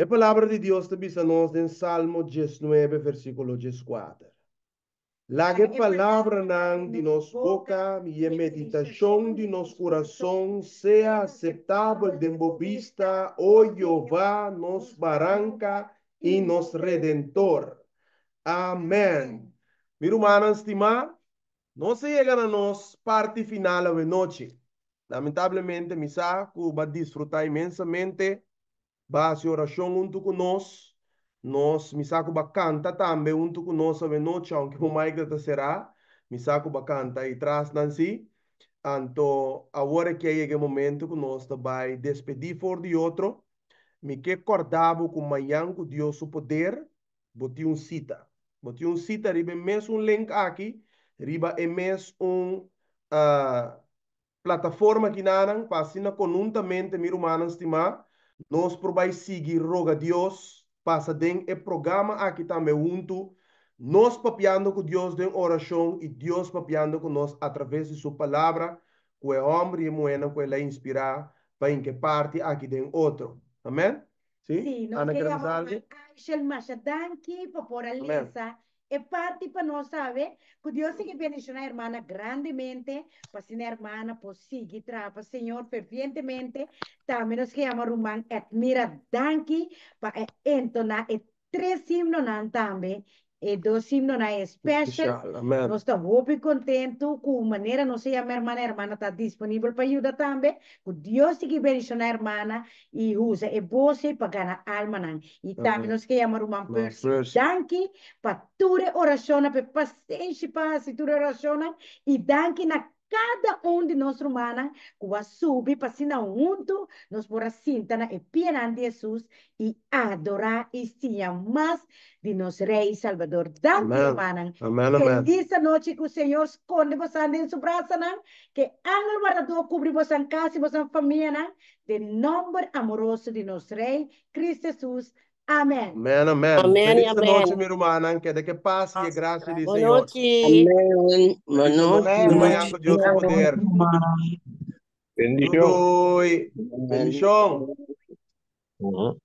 A palavra de Deus te bisa nós em Salmo 19, versículo 14. La que palabra de nos boca y meditación de nuestro corazón sea aceptable de vista, oh oh Hoy Jehová, nos barranca y nos redentor. Amén. Mi hermana estima, no se llegan a nos parte final de noche. Lamentablemente, misa, va a disfrutar inmensamente, va a hacer oración junto con nosotros. nós Misakuba canta também junto com nós sobre noite, aunque o Mike da será, Misakuba canta e traz Nancy. Então, agora que é o momento que nós vai despedir for de outro, me que acordava com manhã que Deus o poder, botei um cita. Botei um cita, riba mesmo um link aqui, riba é mesmo um uh, ah, plataforma que nanan, passina conjuntamente, miro manan estimar, nós por vai seguir roga Deus, passa den e programa aqui também junto, nós papiando com Deus em oração e Deus papiando com nós através de sua palavra, que é homem e mulher que ele inspirar para em que parte aqui den outro. Amém? Sim, sí, nós Ana queríamos a Machadanki por por Y parte para sabe? Que pues Dios sigue bendiciendo a hermana grandemente, para que hermana pues sigue trapa señor pues, Señor, fervientemente. también nos un arrumar, admira, danqui, para eh, entonar eh, tres himnos también. do Simno na é especial. Nós estamos muito contentes com a maneira, não sei, a minha irmã, a irmã está disponível para ajudar também. O Deus que abençoe a irmã e usa e você para ganhar alma. E também nós queremos uma danke para toda oração, para paciência, para toda oração. E danke na cada um de nós humana que subir para se não junto, nós por assim tá na de Jesus e adorar e se amar de nosso Rei Salvador da humana. Amém, amém. Que esta noite que o Senhor esconde você em sua braça, né? que anjo guardador cubre cubrimos em casa e você família, né? de nome amoroso de nosso Rei Cristo Jesus. Amen. Amen, amen. amen, amen. noce, mia romana, anche da che passi e grazie di Signore. Buonanotte. Buonanotte. Deus poder. Bendición. Bendición.